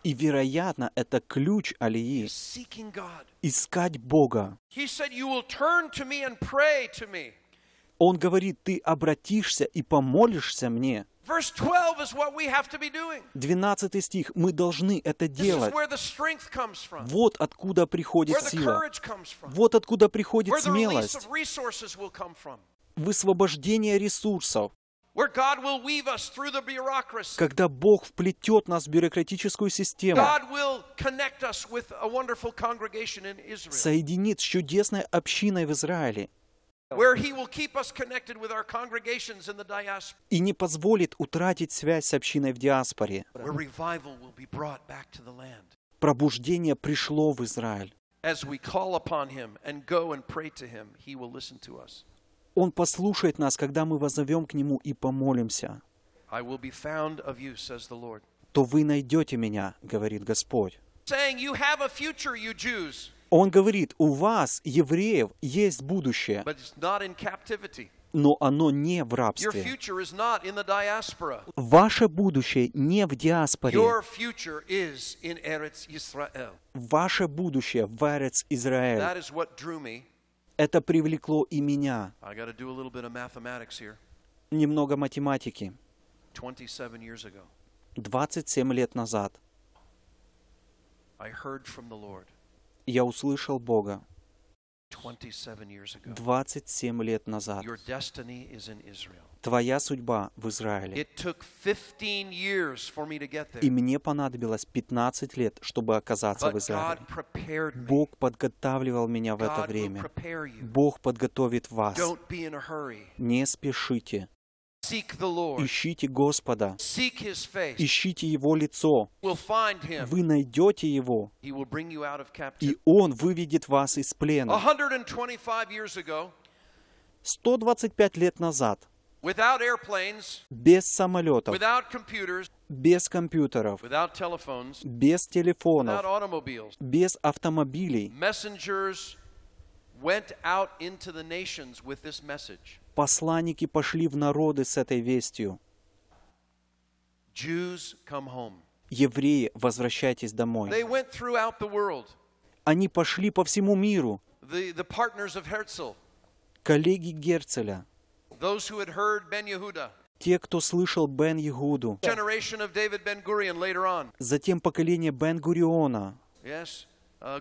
И, вероятно, это ключ Алии. Искать Бога. Он говорит, ты обратишься и помолишься мне. Двенадцатый стих. Мы должны это делать. Вот откуда приходит сила. Вот откуда приходит смелость. Высвобождение ресурсов когда Бог вплетет нас в бюрократическую систему, соединит с чудесной общиной в Израиле, и не позволит утратить связь с общиной в диаспоре. Пробуждение пришло в Израиль. As we call upon him and go and pray to him, he will listen to us. Он послушает нас, когда мы возовем к Нему и помолимся. То вы найдете меня, говорит Господь. Он говорит, у вас, евреев, есть будущее, но оно не в рабстве. Ваше будущее не в диаспоре. Ваше будущее в Эрец Израиль. Это привлекло и меня. Немного математики. 27 лет назад я услышал Бога. 27 лет назад твоя судьба в Израиле. И мне понадобилось 15 лет, чтобы оказаться в Израиле. Бог подготавливал меня в это время. Бог подготовит вас. Не спешите. Ищите Господа. Ищите Его лицо. Вы найдете Его. И Он выведет вас из плена. 125 лет назад без самолетов, без компьютеров, без телефонов, без автомобилей, посланники пошли в народы с этой вестью. Евреи, возвращайтесь домой. Они пошли по всему миру. Коллеги Герцеля, those who had heard Ben Yehuda. Те, кто слышал Бен Ягуду. Затем поколение Бен Гуриона.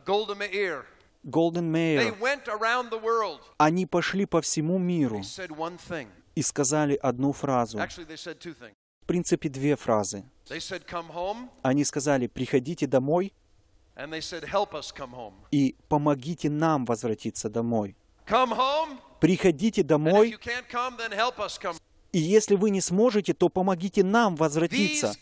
Голден Мейер. Uh, Они пошли по всему миру и сказали одну фразу. В принципе, две фразы. Они сказали, приходите домой и помогите нам возвратиться домой. Приходите домой. И если вы не сможете, то помогите нам возвратиться.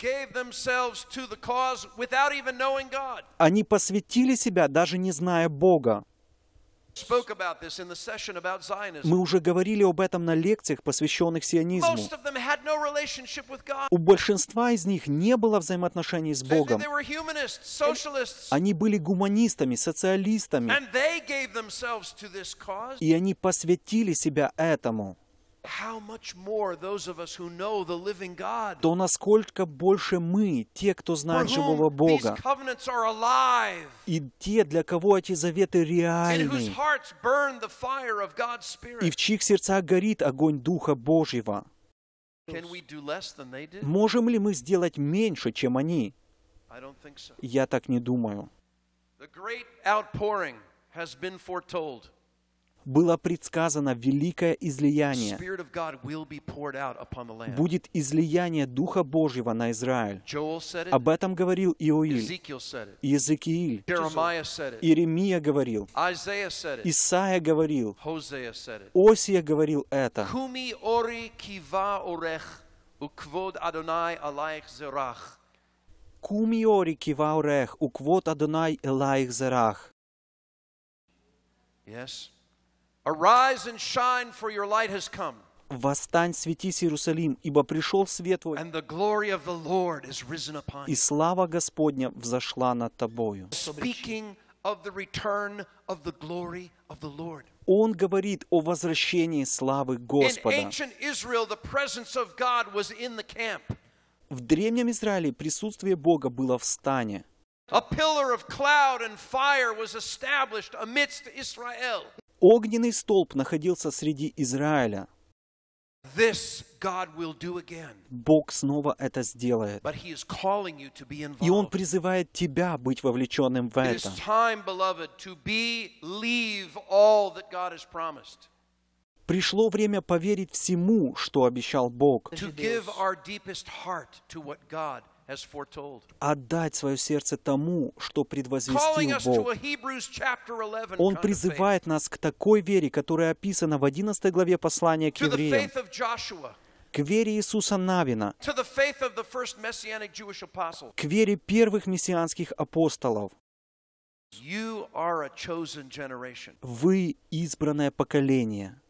Они посвятили себя, даже не зная Бога. Мы уже говорили об этом на лекциях, посвященных сионизму. У большинства из них не было взаимоотношений с Богом. Они были гуманистами, социалистами. И они посвятили себя этому то насколько больше мы, те, кто знает живого Бога, и те, для кого эти заветы реальны, и в чьих сердцах горит огонь Духа Божьего. Можем ли мы сделать меньше, чем они? Я так не думаю было предсказано великое излияние. Будет излияние Духа Божьего на Израиль. Об этом говорил Иоиль, Иезекииль, Иеремия говорил, Исаия говорил, Осия говорил это. Кумиори киваурех, уквот Адонай элаих зерах. Yes? Arise and shine, for your light has come. «Восстань, светись, Иерусалим, ибо пришел свет Твой, и слава Господня взошла над Тобою». Он говорит о возвращении славы Господа. В древнем Израиле присутствие Бога было в стане. A pillar of cloud and fire was established amidst Israel. Огненный столб находился среди Израиля. Бог снова это сделает. И Он призывает тебя быть вовлеченным в это. Пришло время поверить всему, что обещал Бог. To give our deepest heart to what God отдать свое сердце тому, что предвозвестил Бог. Он призывает нас к такой вере, которая описана в 11 главе послания к евреям, к вере Иисуса Навина, к вере первых мессианских апостолов. Вы избранное поколение,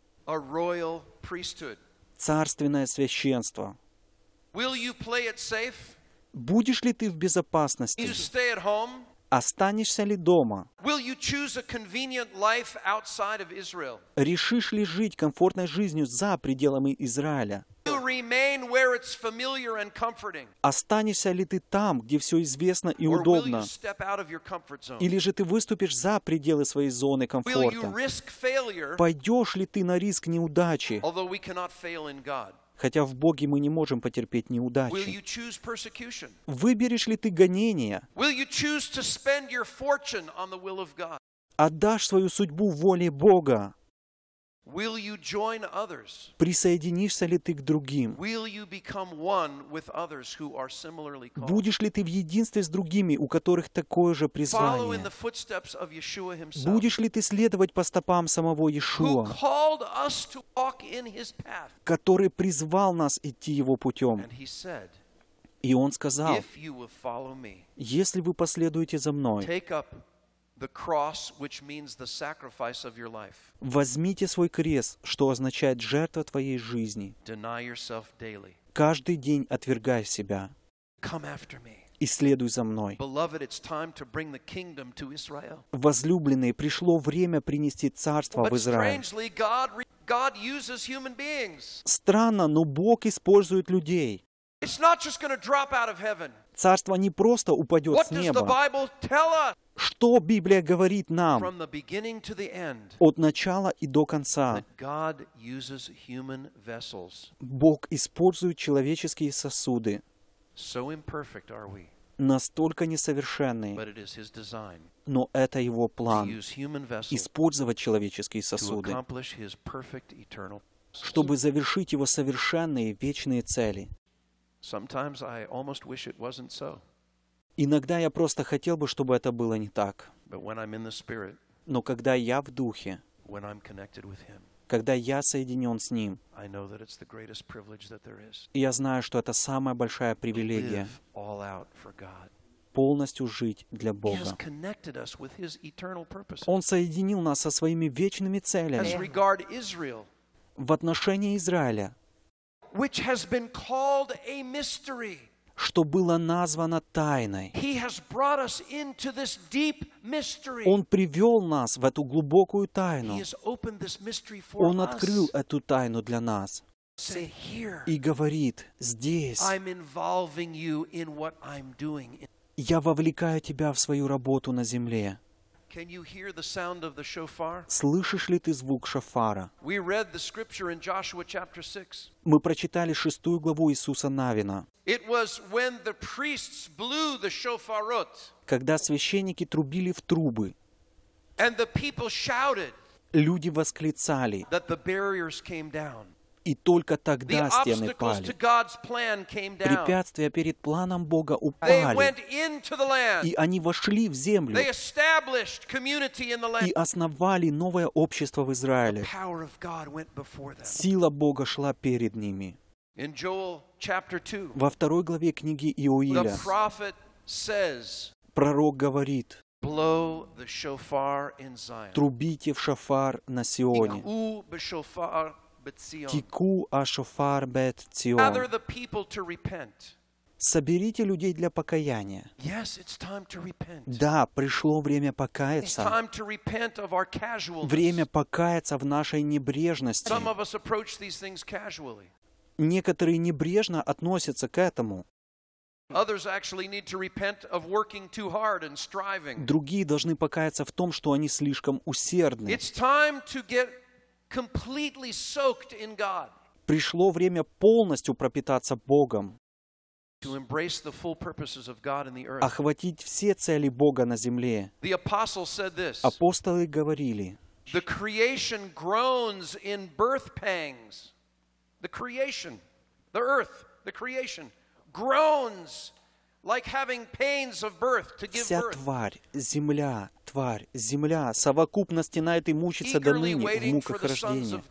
царственное священство. Will you play it safe? Будешь ли ты в безопасности? Останешься ли дома? Решишь ли жить комфортной жизнью за пределами Израиля? Останешься ли ты там, где все известно и удобно? Или же ты выступишь за пределы своей зоны комфорта? Пойдешь ли ты на риск неудачи? хотя в Боге мы не можем потерпеть неудачи. Выберешь ли ты гонения? Отдашь свою судьбу воле Бога? Присоединишься ли ты к другим? Будешь ли ты в единстве с другими, у которых такое же призвание? Будешь ли ты следовать по стопам самого Иешуа, который призвал нас идти его путем? И он сказал, если вы последуете за мной, Возьмите свой крест, что означает жертва твоей жизни. Каждый день отвергай себя. И следуй за мной. Возлюбленные, пришло время принести царство в Израиль. Странно, но Бог использует людей. Царство не просто упадет с неба. Что Библия говорит нам от начала и до конца? Бог использует человеческие сосуды. Настолько несовершенные, но это его план — использовать человеческие сосуды, чтобы завершить его совершенные вечные цели. Sometimes I almost wish it wasn't so. Иногда я просто хотел бы, чтобы это было не так. Но когда я в Духе, когда я соединен с Ним, я знаю, что это самая большая привилегия полностью жить для Бога. Он соединил нас со своими вечными целями в отношении Израиля, что было названо тайной. Он привел нас в эту глубокую тайну. Он открыл эту тайну для нас и говорит, здесь я вовлекаю тебя в свою работу на земле. Слышишь ли ты звук шофара? Мы прочитали шестую главу Иисуса Навина. Когда священники трубили в трубы, люди восклицали, и только тогда стены пали. Препятствия перед планом Бога упали, и они вошли в землю и основали новое общество в Израиле. Сила Бога шла перед ними. Во второй главе книги Иоиля пророк говорит, «Трубите в шафар на Сионе, Тику ашофар бет Цион. Соберите людей для покаяния. Да, пришло время покаяться. Время покаяться в нашей небрежности. Некоторые небрежно относятся к этому. Другие должны покаяться в том, что они слишком усердны. completely soaked in God. Пришло время полностью пропитаться Богом. To embrace the full purposes of God in the earth. Охватить все цели Бога на земле. The apostles said this. Апостолы говорили. The creation groans in birth pangs. The creation, the earth, the creation groans Вся тварь, земля, тварь, земля совокупность стенает и мучится до ныне в муках рождения,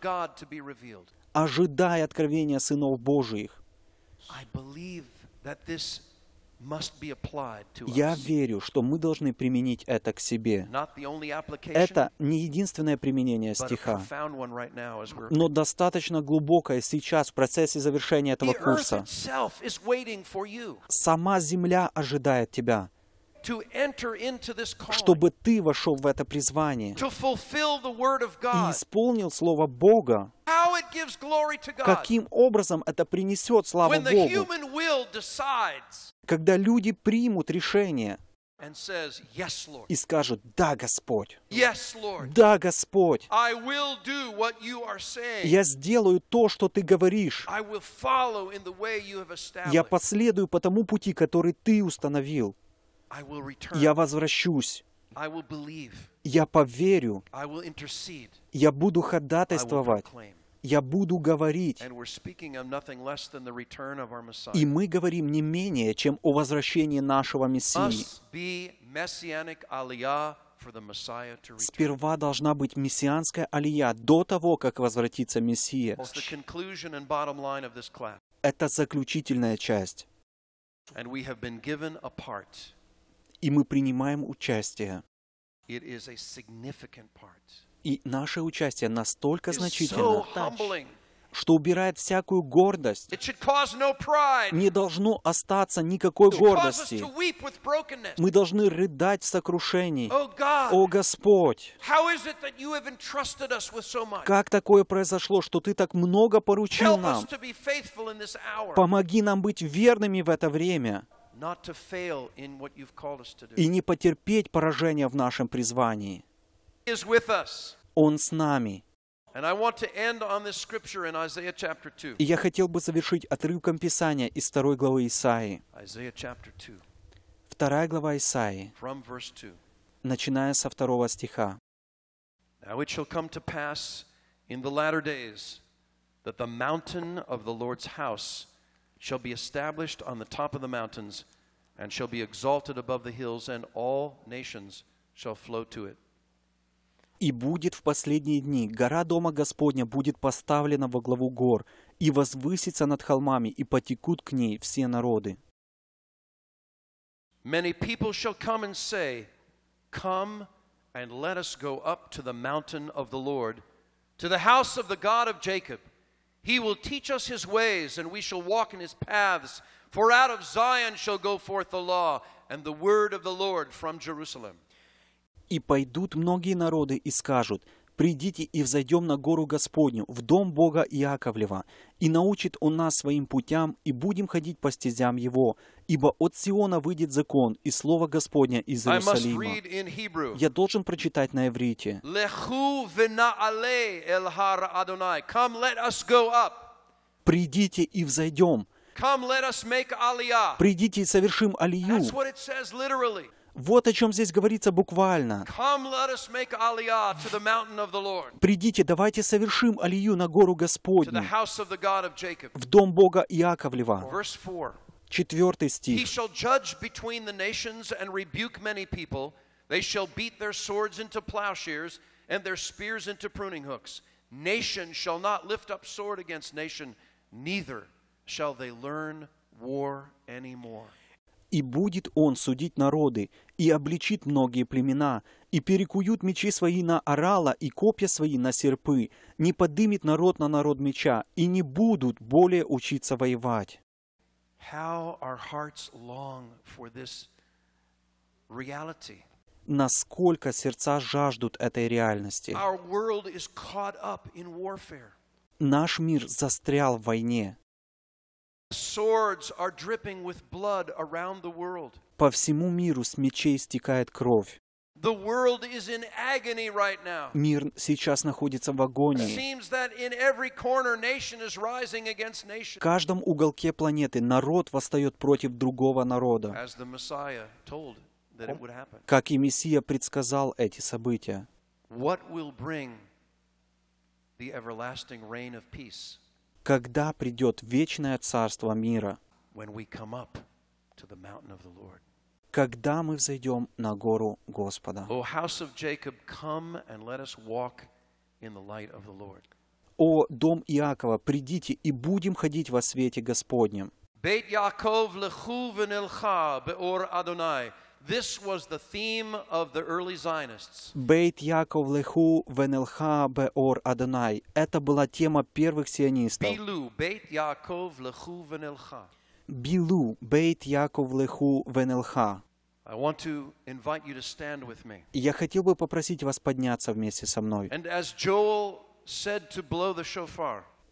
ожидая откровения сынов Божиих. Я верю, что мы должны применить это к себе. Это не единственное применение стиха, но достаточно глубокое сейчас в процессе завершения этого курса. Сама земля ожидает тебя чтобы ты вошел в это призвание и исполнил Слово Бога. Каким образом это принесет славу Богу? Когда люди примут решение и скажут, «Да, Господь! Да, Господь! Я сделаю то, что Ты говоришь. Я последую по тому пути, который Ты установил». Я возвращусь. Я поверю. Я буду ходатайствовать. Я буду говорить. И мы говорим не менее, чем о возвращении нашего Мессии. Сперва должна быть мессианская алия до того, как возвратится Мессия. Это заключительная часть и мы принимаем участие. И наше участие настолько значительно, что убирает всякую гордость. Не должно остаться никакой гордости. Мы должны рыдать в сокрушении. Oh, О Господь! Как такое произошло, что Ты так много поручил нам? Помоги нам быть верными в это время и не потерпеть поражения в нашем призвании. Он с нами. И я хотел бы завершить отрывком Писания из второй главы Исаии. Вторая глава Исаии, начиная со второго стиха. «Now it shall come to pass in the latter days that the mountain of the Lord's house shall be established on the top of the mountains and shall be exalted above the hills, and all nations shall flow to it. «И будет в последние дни, гора Дома Господня будет поставлена во главу гор, и возвысится над холмами, и потекут к ней все народы». Many people shall come and say, Come and let us go up to the mountain of the Lord, to the house of the God of Jacob – he will teach us his ways, and we shall walk in his paths. For out of Zion shall go forth the law and the word of the Lord from Jerusalem. И пойдут многие народы и скажут, придите и взойдем на гору Господню, в дом Бога Иаковлева, и научит Он нас своим путям, и будем ходить по стезям Его, ибо от Сиона выйдет закон и слово Господня из Иерусалима. Я должен прочитать на иврите. Придите и взойдем. Придите и совершим алию. Вот о чем здесь говорится буквально. Придите, давайте совершим алию на гору Господню, в дом Бога Иаковлева. Четвертый стих. They shall beat their swords into plowshares and their spears into pruning hooks. Nation shall not lift up sword against nation, neither shall they learn war anymore. «И будет он судить народы, и обличит многие племена, и перекуют мечи свои на орала и копья свои на серпы, не подымет народ на народ меча, и не будут более учиться воевать. Насколько сердца жаждут этой реальности. Наш мир застрял в войне. Swords are dripping with blood around the world. По всему миру с мечей стекает кровь. Мир сейчас находится в агонии. В каждом уголке планеты народ восстает против другого народа. Как и Мессия предсказал эти события. Когда придет вечное царство мира? Когда мы come up to the когда мы взойдем на гору Господа. О, дом Иакова, придите и будем ходить во свете Господнем. Бейт Яков леху венелха беор Адонай. This was the theme of the early Zionists. Бейт Яков Леху Венелха Беор Адонай. Это была тема первых сионистов. Билу, Бейт Яков Леху Венелха. Билу, Бейт Яков Леху Венелха я хотел бы попросить вас подняться вместе со мной.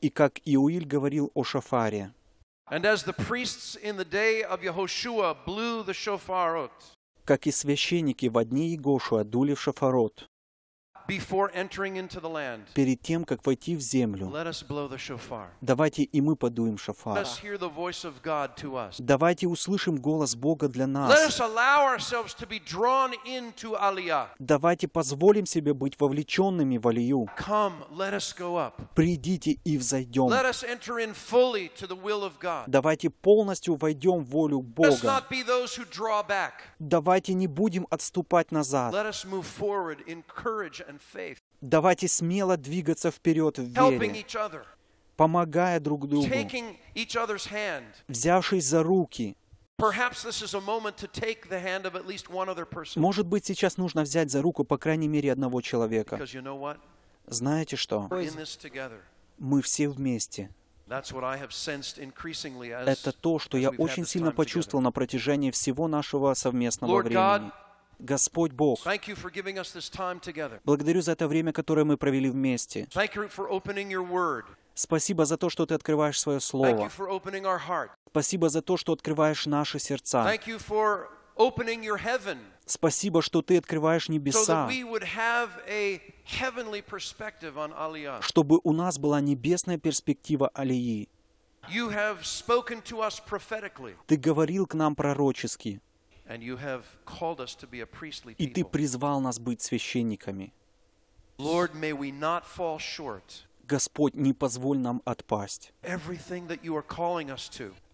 И как Иуиль говорил о шофаре, как и священники в дни Егошуа дули в шофарот перед тем, как войти в землю, давайте и мы подуем шафар. Давайте услышим голос Бога для нас. Давайте позволим себе быть вовлеченными в Алию. Придите и взойдем. Давайте полностью войдем в волю Бога. Давайте не будем отступать назад. Давайте смело двигаться вперед в вере, помогая друг другу, взявшись за руки. Может быть, сейчас нужно взять за руку, по крайней мере, одного человека. Знаете что? Мы все вместе. Это то, что я очень сильно почувствовал на протяжении всего нашего совместного времени. Господь Бог. Благодарю за это время, которое мы провели вместе. Спасибо за то, что ты открываешь свое слово. Спасибо за то, что открываешь наши сердца. Спасибо, что ты открываешь небеса, чтобы у нас была небесная перспектива Алии. Ты говорил к нам пророчески. И Ты призвал нас быть священниками. Господь, не позволь нам отпасть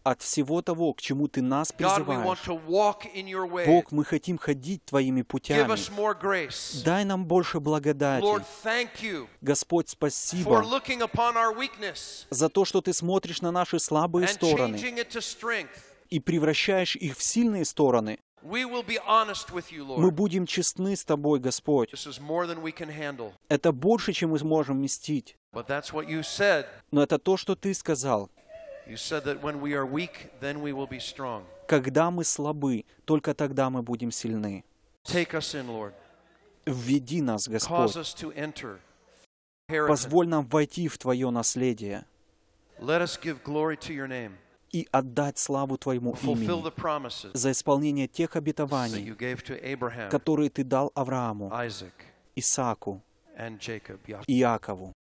от всего того, к чему Ты нас призываешь. Бог, мы хотим ходить Твоими путями. Дай нам больше благодати. Господь, спасибо за то, что Ты смотришь на наши слабые стороны и превращаешь их в сильные стороны, мы будем честны с Тобой, Господь. Это больше, чем мы сможем вместить. Но это то, что Ты сказал. Когда мы слабы, только тогда мы будем сильны. Введи нас, Господь. Позволь нам войти в Твое наследие. Let us give glory to Your name и отдать славу Твоему имени за исполнение тех обетований, которые Ты дал Аврааму, Исааку и Якову.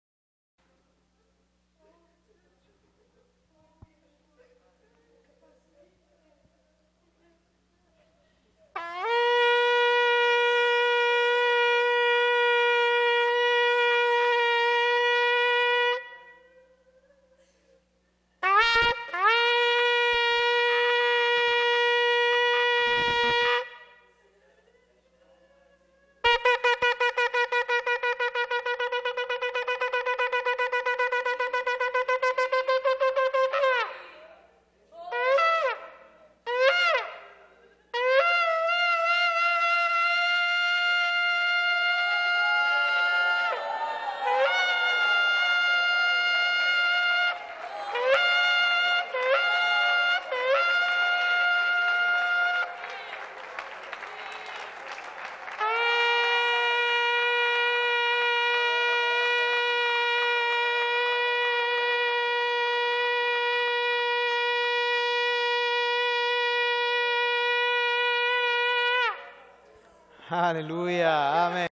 Aleluya,